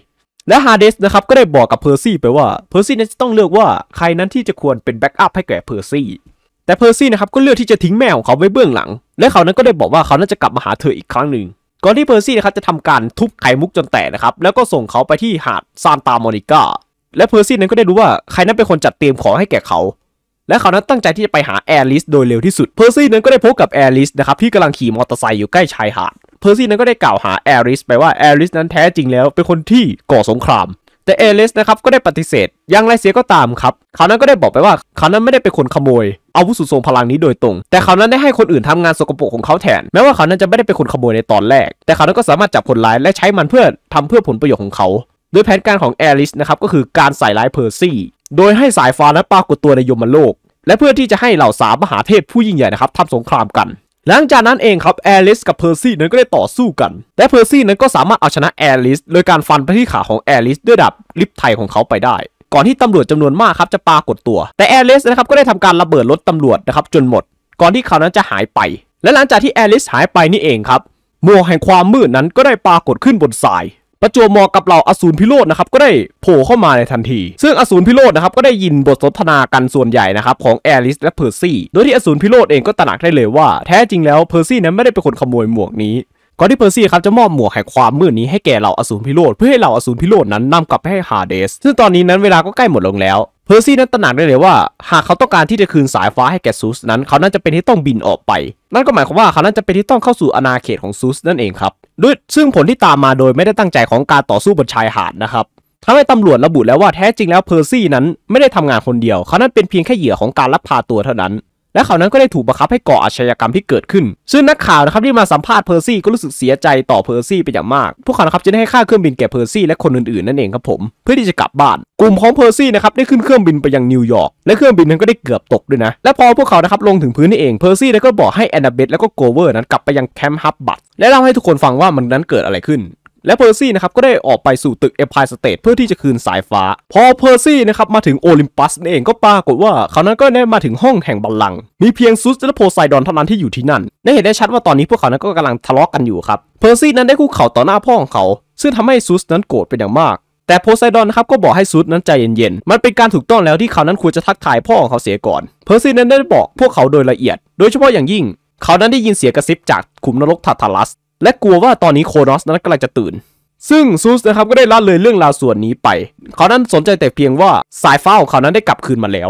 และฮาเดสนะครับก็ได้บอกกับเพอร์ซี่ไปว่าเพอร์ซี่นั้นจะต้องเลือกว่าใครนั้นที่จะควรเป็นแบ็กอัพให้แก่เพอร์ซี่แต่เพอร์ซี่นะครับก็เลือกที่จะทิ้งแม่ของเขาไว้เบื้องหลังและเขานั้นก็ได้บอกว่าเขานั้นจะกลับมาหาเธออีกครั้งหนึ่งก่อนที่เพอร์ซี่นะครับจะทำการทุบไข่มุกจนแตกนะครับแล้วก็ส่งเขาไปที่หาดซานตาโมนิกาและเพอร์ซี่นั้นก็ได้รู้ว่าใครนั้นเป็นคนจัดเตรียมของให้แก่เขาและเขานั้นตั้งใจที่จะไปหาแอลิสโดยเร็วที่สุดเพอร์ซี่นั้นก็ได้พบกับแอลิสนะครับที่กาลังขี่มอเตอร์ไซค์อยู่ใกล้ชายหาดเพอร์ซี่นั้นก็ได้กล่าวหาแอริสไปว่าแอริสนั้นแท้จริงแล้วเป็นคนที่ก่อสงคราม แต่เอลิสนะครับก็ได้ปฏิเสธอย่างไรเสียก็ตามครับเขานั้นก็ได้บอกไปว่าเขานั้นไม่ได้เป็นคนขโมยอาวุธสุดทรงพลังนี้โดยตรง แต่เขานั้นได้ให้คนอื่นทำงานสกปรกของเขาแทนแม้ว่าเขานั้นจะไม่ได้เป็นคนขโมยในตอนแรก แต่เขานั้นก็สามารถจับคนร้ายและใช้มันเพื่อทำเพื่อผลประโยชน์ของเขาโดยแผนการของแอลิสนะครับก็คือการใส่ร้ายเพอร์ซี่โดยให้สายฟ้านั้นปรากฏตัวในยมโลกและเพื่อที่จะให้เหล่าสามมหาเทพผู้ยิ่งใหญ่นะครับทำสงครามกันหลังจากนั้นเองครับแอลิสกับเพอร์ซี่นั้นก็ได้ต่อสู้กันและเพอร์ซี่นั้นก็สามารถเอาชนะแอลิสโดยการฟันไปที่ขาของแอลิส ด้วยดาบลิปไทของเขาไปได้ ก่อนที่ตำรวจจำนวนมากครับจะปากฏตัว แต่แอลิสนะครับก็ได้ทำการระเบิดรถตำรวจนะครับจนหมด ก่อนที่เขานั้นจะหายไป และหลังจากที่แอลิสหายไปนี่เองครับมัวแห่งความมืดนั้นก็ได้ปรากฏขึ้นบนทรายประจวบเหมาะกับเหล่าอสูรพิโรธนะครับก็ได้โผล่เข้ามาในทันที ซึ่งอสูรพิโรธนะครับก็ได้ยินบทสนทนากันส่วนใหญ่นะครับของแอลิสและเพอร์ซี่โดยที่อสูรพิโรธเองก็ตระหนักได้เลยว่า แท้จริงแล้วเพอร์ซี่นั้นไม่ได้เป็นคนขโมยหมวกนี้ก่อนที่เพอร์ซี่ครับจะมอบหมวกแห่งความมืดนี้ให้แก่เหล่าอสูรพิโรธเพื่อให้เหล่าอสูรพิโรธนั้นนำกลับไปให้ฮาเดสซึ่งตอนนี้นั้นเวลาก็ใกล้หมดลงแล้วเพอร์ซี่นั้นตระหนักได้เลยว่า หากเขาต้องการที่จะคืนสายฟ้าให้แก่ซูสนั้น เขานั้นจะเป็นที่ต้องบินออกไปนั่นก็หมายความว่าเขานั้นจะเป็นที่ต้องเข้าสู่อาณาเขตของซูสนั่นเองครับด้วยซึ่งผลที่ตามมาโดยไม่ได้ตั้งใจของการต่อสู้บนชายหาดนะครับทำให้ตำรวจระบุแล้วว่าแท้จริงแล้วเพอร์ซี่นั้นไม่ได้ทำงานคนเดียวเขานั้นเป็นเพียงแค่เหยื่อของการลักพาตัวเท่านั้นและเขานั้นก็ได้ถูกบังคับให้ก่ออาชญากรรมที่เกิดขึ้น ซึ่งนักข่าวนะครับที่มาสัมภาษณ์เพอร์ซี่ก็รู้สึกเสียใจต่อเพอร์ซี่เป็นอย่างมาก พวกเขานะครับจะได้ให้ค่าเครื่องบินแก่เพอร์ซี่และคนอื่น ๆ นั่นเองครับผม เพื่อที่จะกลับบ้าน กลุ่มของเพอร์ซี่นะครับได้ขึ้นเครื่องบินไปยังนิวยอร์ก และเครื่องบินนั้นก็ได้เกือบตกด้วยนะ และพอพวกเขานะครับลงถึงพื้นนี่เอง เพอร์ซี่ก็บอกให้แอนนาเบธและก็โกเวอร์นั้นกลับไปยังแคมป์ฮับบัต และเล่าให้ทุกคนฟังว่ามันนั้นเกิดอะไรขึ้นและเพอร์ซี่นะครับ ก็ได้ออกไปสู่ตึกเอพายสเตทเพื่อที่จะคืนสายฟ้า พอเพอร์ซี่นะครับ มาถึงโอลิมปัสนั่นเองก็ปรากฏว่าเขานั้นก็ได้มาถึงห้องแห่งบัลลังมีเพียงซุสและโพไซดอนเท่านั้นที่อยู่ที่นั่น ได้เห็นได้ชัดว่าตอนนี้พวกเขานั้นก็กำลังทะเลาะกกันอยู่ครับเพอร์ซี่นั้นได้คุกเข่าต่อหน้าพ่อของเขา ซึ่งทำให้ซุสนั้นโกรธเป็นอย่างมาก แต่โพไซดอนนะครับก็บอกให้ซุสนั้นใจเย็นๆมันเป็นการถูกต้องแล้วที่เขานั้นควรจะทักทายพ่อของเขาเสียก่อนเพอร์ซี่นั้นได้บอกพวกเขาโดยละเอียดโดยเฉพาะอย่างยิ่งเขานั้นได้ยินเสียงกระซิบจากขุมนรกทัทลัสและกลัวว่าตอนนี้โคโนสนั้นกำลังจะตื่น ซึ่งซูสนะครับก็ได้ละเลยเรื่องราวส่วนนี้ไป เขานั้นสนใจแต่เพียงว่า สายฟ้าของเขานั้นได้กลับคืนมาแล้ว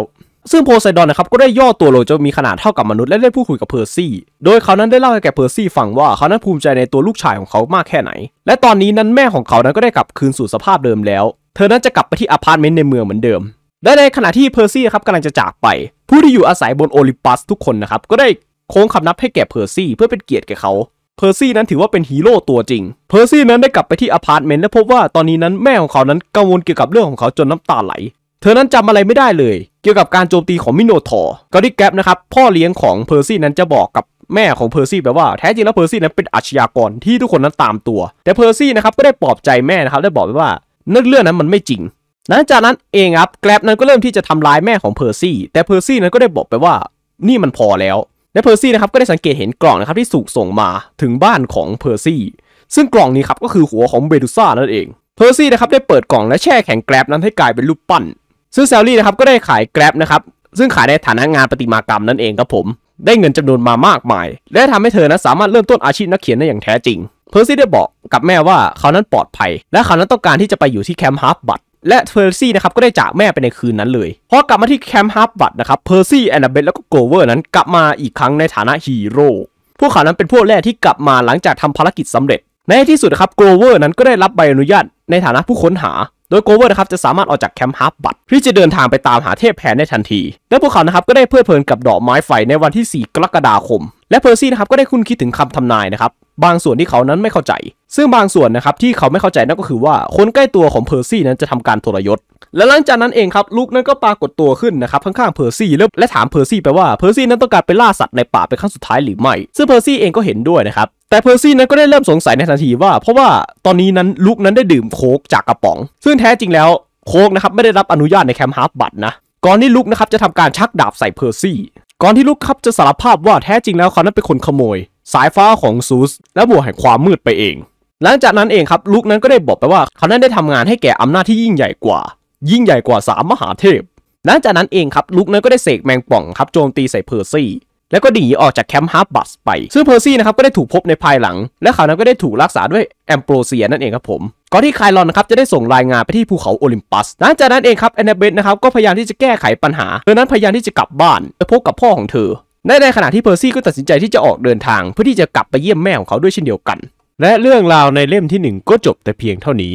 ซึ่งโพไซดอนนะครับก็ได้ย่อตัวลงจนมีขนาดเท่ากับมนุษย์และได้พูดคุยกับเพอร์ซี่โดยเขานั้นได้เล่าให้แก่เพอร์ซี่ฟังว่า เขานั้นภูมิใจในตัวลูกชายของเขามากแค่ไหน และตอนนี้นั้นแม่ของเขานั้นก็ได้กลับคืนสู่สภาพเดิมแล้ว เธอนั้นจะกลับไปที่อพาร์ตเมนต์ในเมืองเหมือนเดิม และในขณะที่เพอร์ซี่ครับกำลังจะจากไป ผู้ที่อยู่อาศัยบนโอลิมปัสทุกคนนะครับก็ได้โค้งคำนับให้แก่เพอร์ซี่เพื่อเป็นเกียรติแก่เขาเพอร์ซี่นั้นถือว่าเป็นฮีโร่ตัวจริง เพอร์ซี่นั้นได้กลับไปที่อพาร์ตเมนต์และพบว่าตอนนี้นั้นแม่ของเขานั้นกังวลเกี่ยวกับเรื่องของเขาจนน้ำตาไหล เธอนั้นจำอะไรไม่ได้เลย เกี่ยวกับการโจมตีของมิโนทอร์กอริแกปนะครับ พ่อเลี้ยงของเพอร์ซี่นั้นจะบอกกับแม่ของเพอร์ซี่แบบว่าแท้จริงแล้วเพอร์ซี่นั้นเป็นอาชญากรที่ทุกคนนั้นตามตัว แต่เพอร์ซี่นะครับก็ได้ปลอบใจแม่นะครับได้บอกไปว่าเรื่องนั้นมันไม่จริงหลังจากนั้นเองครับแกลบนั้นก็เริ่มที่จะทำร้ายแม่ของเพอร์ซี่แต่เพอร์ซี่นั้นก็ได้บอกไปว่านี่มันพอแล้วและเพอร์ซี่นะครับก็ได้สังเกตเห็นกล่องนะครับที่สูกส่งมาถึงบ้านของเพอร์ซี่ซึ่งกล่องนี้ครับก็คือหัวของเบดูซ่านั่นเองเพอร์ซี่นะครับได้เปิดกล่องและแช่แข็งแกร็บนั้นให้กลายเป็นรูปปั้นซึ่งแซลลี่นะครับก็ได้ขายแกร็บนะครับซึ่งขายในฐานะงานประติมากรรมนั่นเองครับผม ได้เงินจำนวนมามากมาย และทำให้เธอนะสามารถเริ่มต้นอาชีพนักเขียนได้อย่างแท้จริงเพอร์ซี่ได้บอกกับแม่ว่าเขานั้นปลอดภัยและเขานั้นต้องการที่จะไปอยู่ที่แคมป์ฮาร์ฟบัตและเพอร์ซี่นะครับก็ได้จากแม่ไปในคืนนั้นเลยพอกลับมาที่แคมป์ฮาร์บัตนะครับเพอร์ซี่แอนนาเบลแล้วก็โกเวอร์นั้นกลับมาอีกครั้งในฐานะฮีโร่พวกเขานั้นเป็นพวกแรกที่กลับมาหลังจากทำภารกิจสำเร็จในที่สุดนะครับโกเวอร์ นั้นก็ได้รับใบอนุญาตในฐานะผู้ค้นหา โดยโกเวอร์นะครับจะสามารถออกจากแคมป์ฮาร์บัตที่จะเดินทางไปตามหาเทพแผนได้ทันที และพวกเขานะครับก็ได้เพลิดเพลินกับดอกไม้ไฟในวันที่ 4 กรกฎาคมและเพอร์ซี่นะครับก็ได้คุ้นคิดถึงคำทำนายนะครับ บางส่วนที่เขานั้นไม่เข้าใจ ซึ่งบางส่วนนะครับที่เขาไม่เข้าใจนั่นก็คือว่า คนใกล้ตัวของเพอร์ซี่นั้นจะทำการทรยศและหลังจากนั้นเองครับลูกนั้นก็ปรากฏตัวขึ้นนะครับข้างๆเพอร์ซี่แล้วและถามเพอร์ซี่ไปว่าเพอร์ซี่นั้นต้องการไปล่าสัตว์ในป่าเป็นครั้งสุดท้ายหรือไม่ซึ่งเพอร์ซี่เองก็เห็นด้วยนะครับแต่เพอร์ซี่นั้นก็ได้เริ่มสงสัยในทันทีว่าเพราะว่าตอนนี้นั้นลูกนั้นได้ดื่มโค้กจากกระป๋อง ซึ่งแท้จริงแล้วโค้กนะครับไม่ได้รับอนุญาตในแคมป์ฮาร์บัตนะก่อนที่ลูกนะครับจะทำการชักดาบใส่เพอร์ซี่ก่อนที่ลูกครับจะสารภาพว่าแท้จริงแล้วเขานั้นเป็นคนขโมย สายฟ้าของซูสและบวกแห่งความมืดไปเอง หลังจากนั้นเองครับลูกนั้นก็ได้บอกไปว่าเขานั้นได้ทำงานให้แก่อำนาจที่ยิ่งใหญ่กว่า ยิ่งใหญ่กว่าสามมหาเทพ หลังจากนั้นเองครับลูกนั้นก็ได้เสกแมงป่องครับโจมตีใส่เพอร์ซี่แล้วก็หนีออกจากแคมป์ฮาร์บบัสไป ซึ่งเพอร์ซี่นะครับ ก็ได้ถูกพบในภายหลัง และเขานั้นก็ได้ถูกรักษาด้วยแอมโปรเซียนั่นเองครับผม ก่อนที่ไคลอนนะครับ จะได้ส่งรายงานไปที่ภูเขาโอลิมปัส หลังจากนั้นเองครับแอนนาเบธนะครับ ก็พยายามที่จะแก้ไขปัญหาเธอนั้นพยายามที่จะกลับบ้านไปพบกับพ่อของเธอ ในในขณะที่เพอร์ซี่ก็ตัดสินใจที่จะออกเดินทางเพื่อที่จะกลับไปเยี่ยมแม่ของเขาด้วยเช่นเดียวกัน และเรื่องราวในเล่มที่ 1 ก็จบแต่เพียงเท่านี้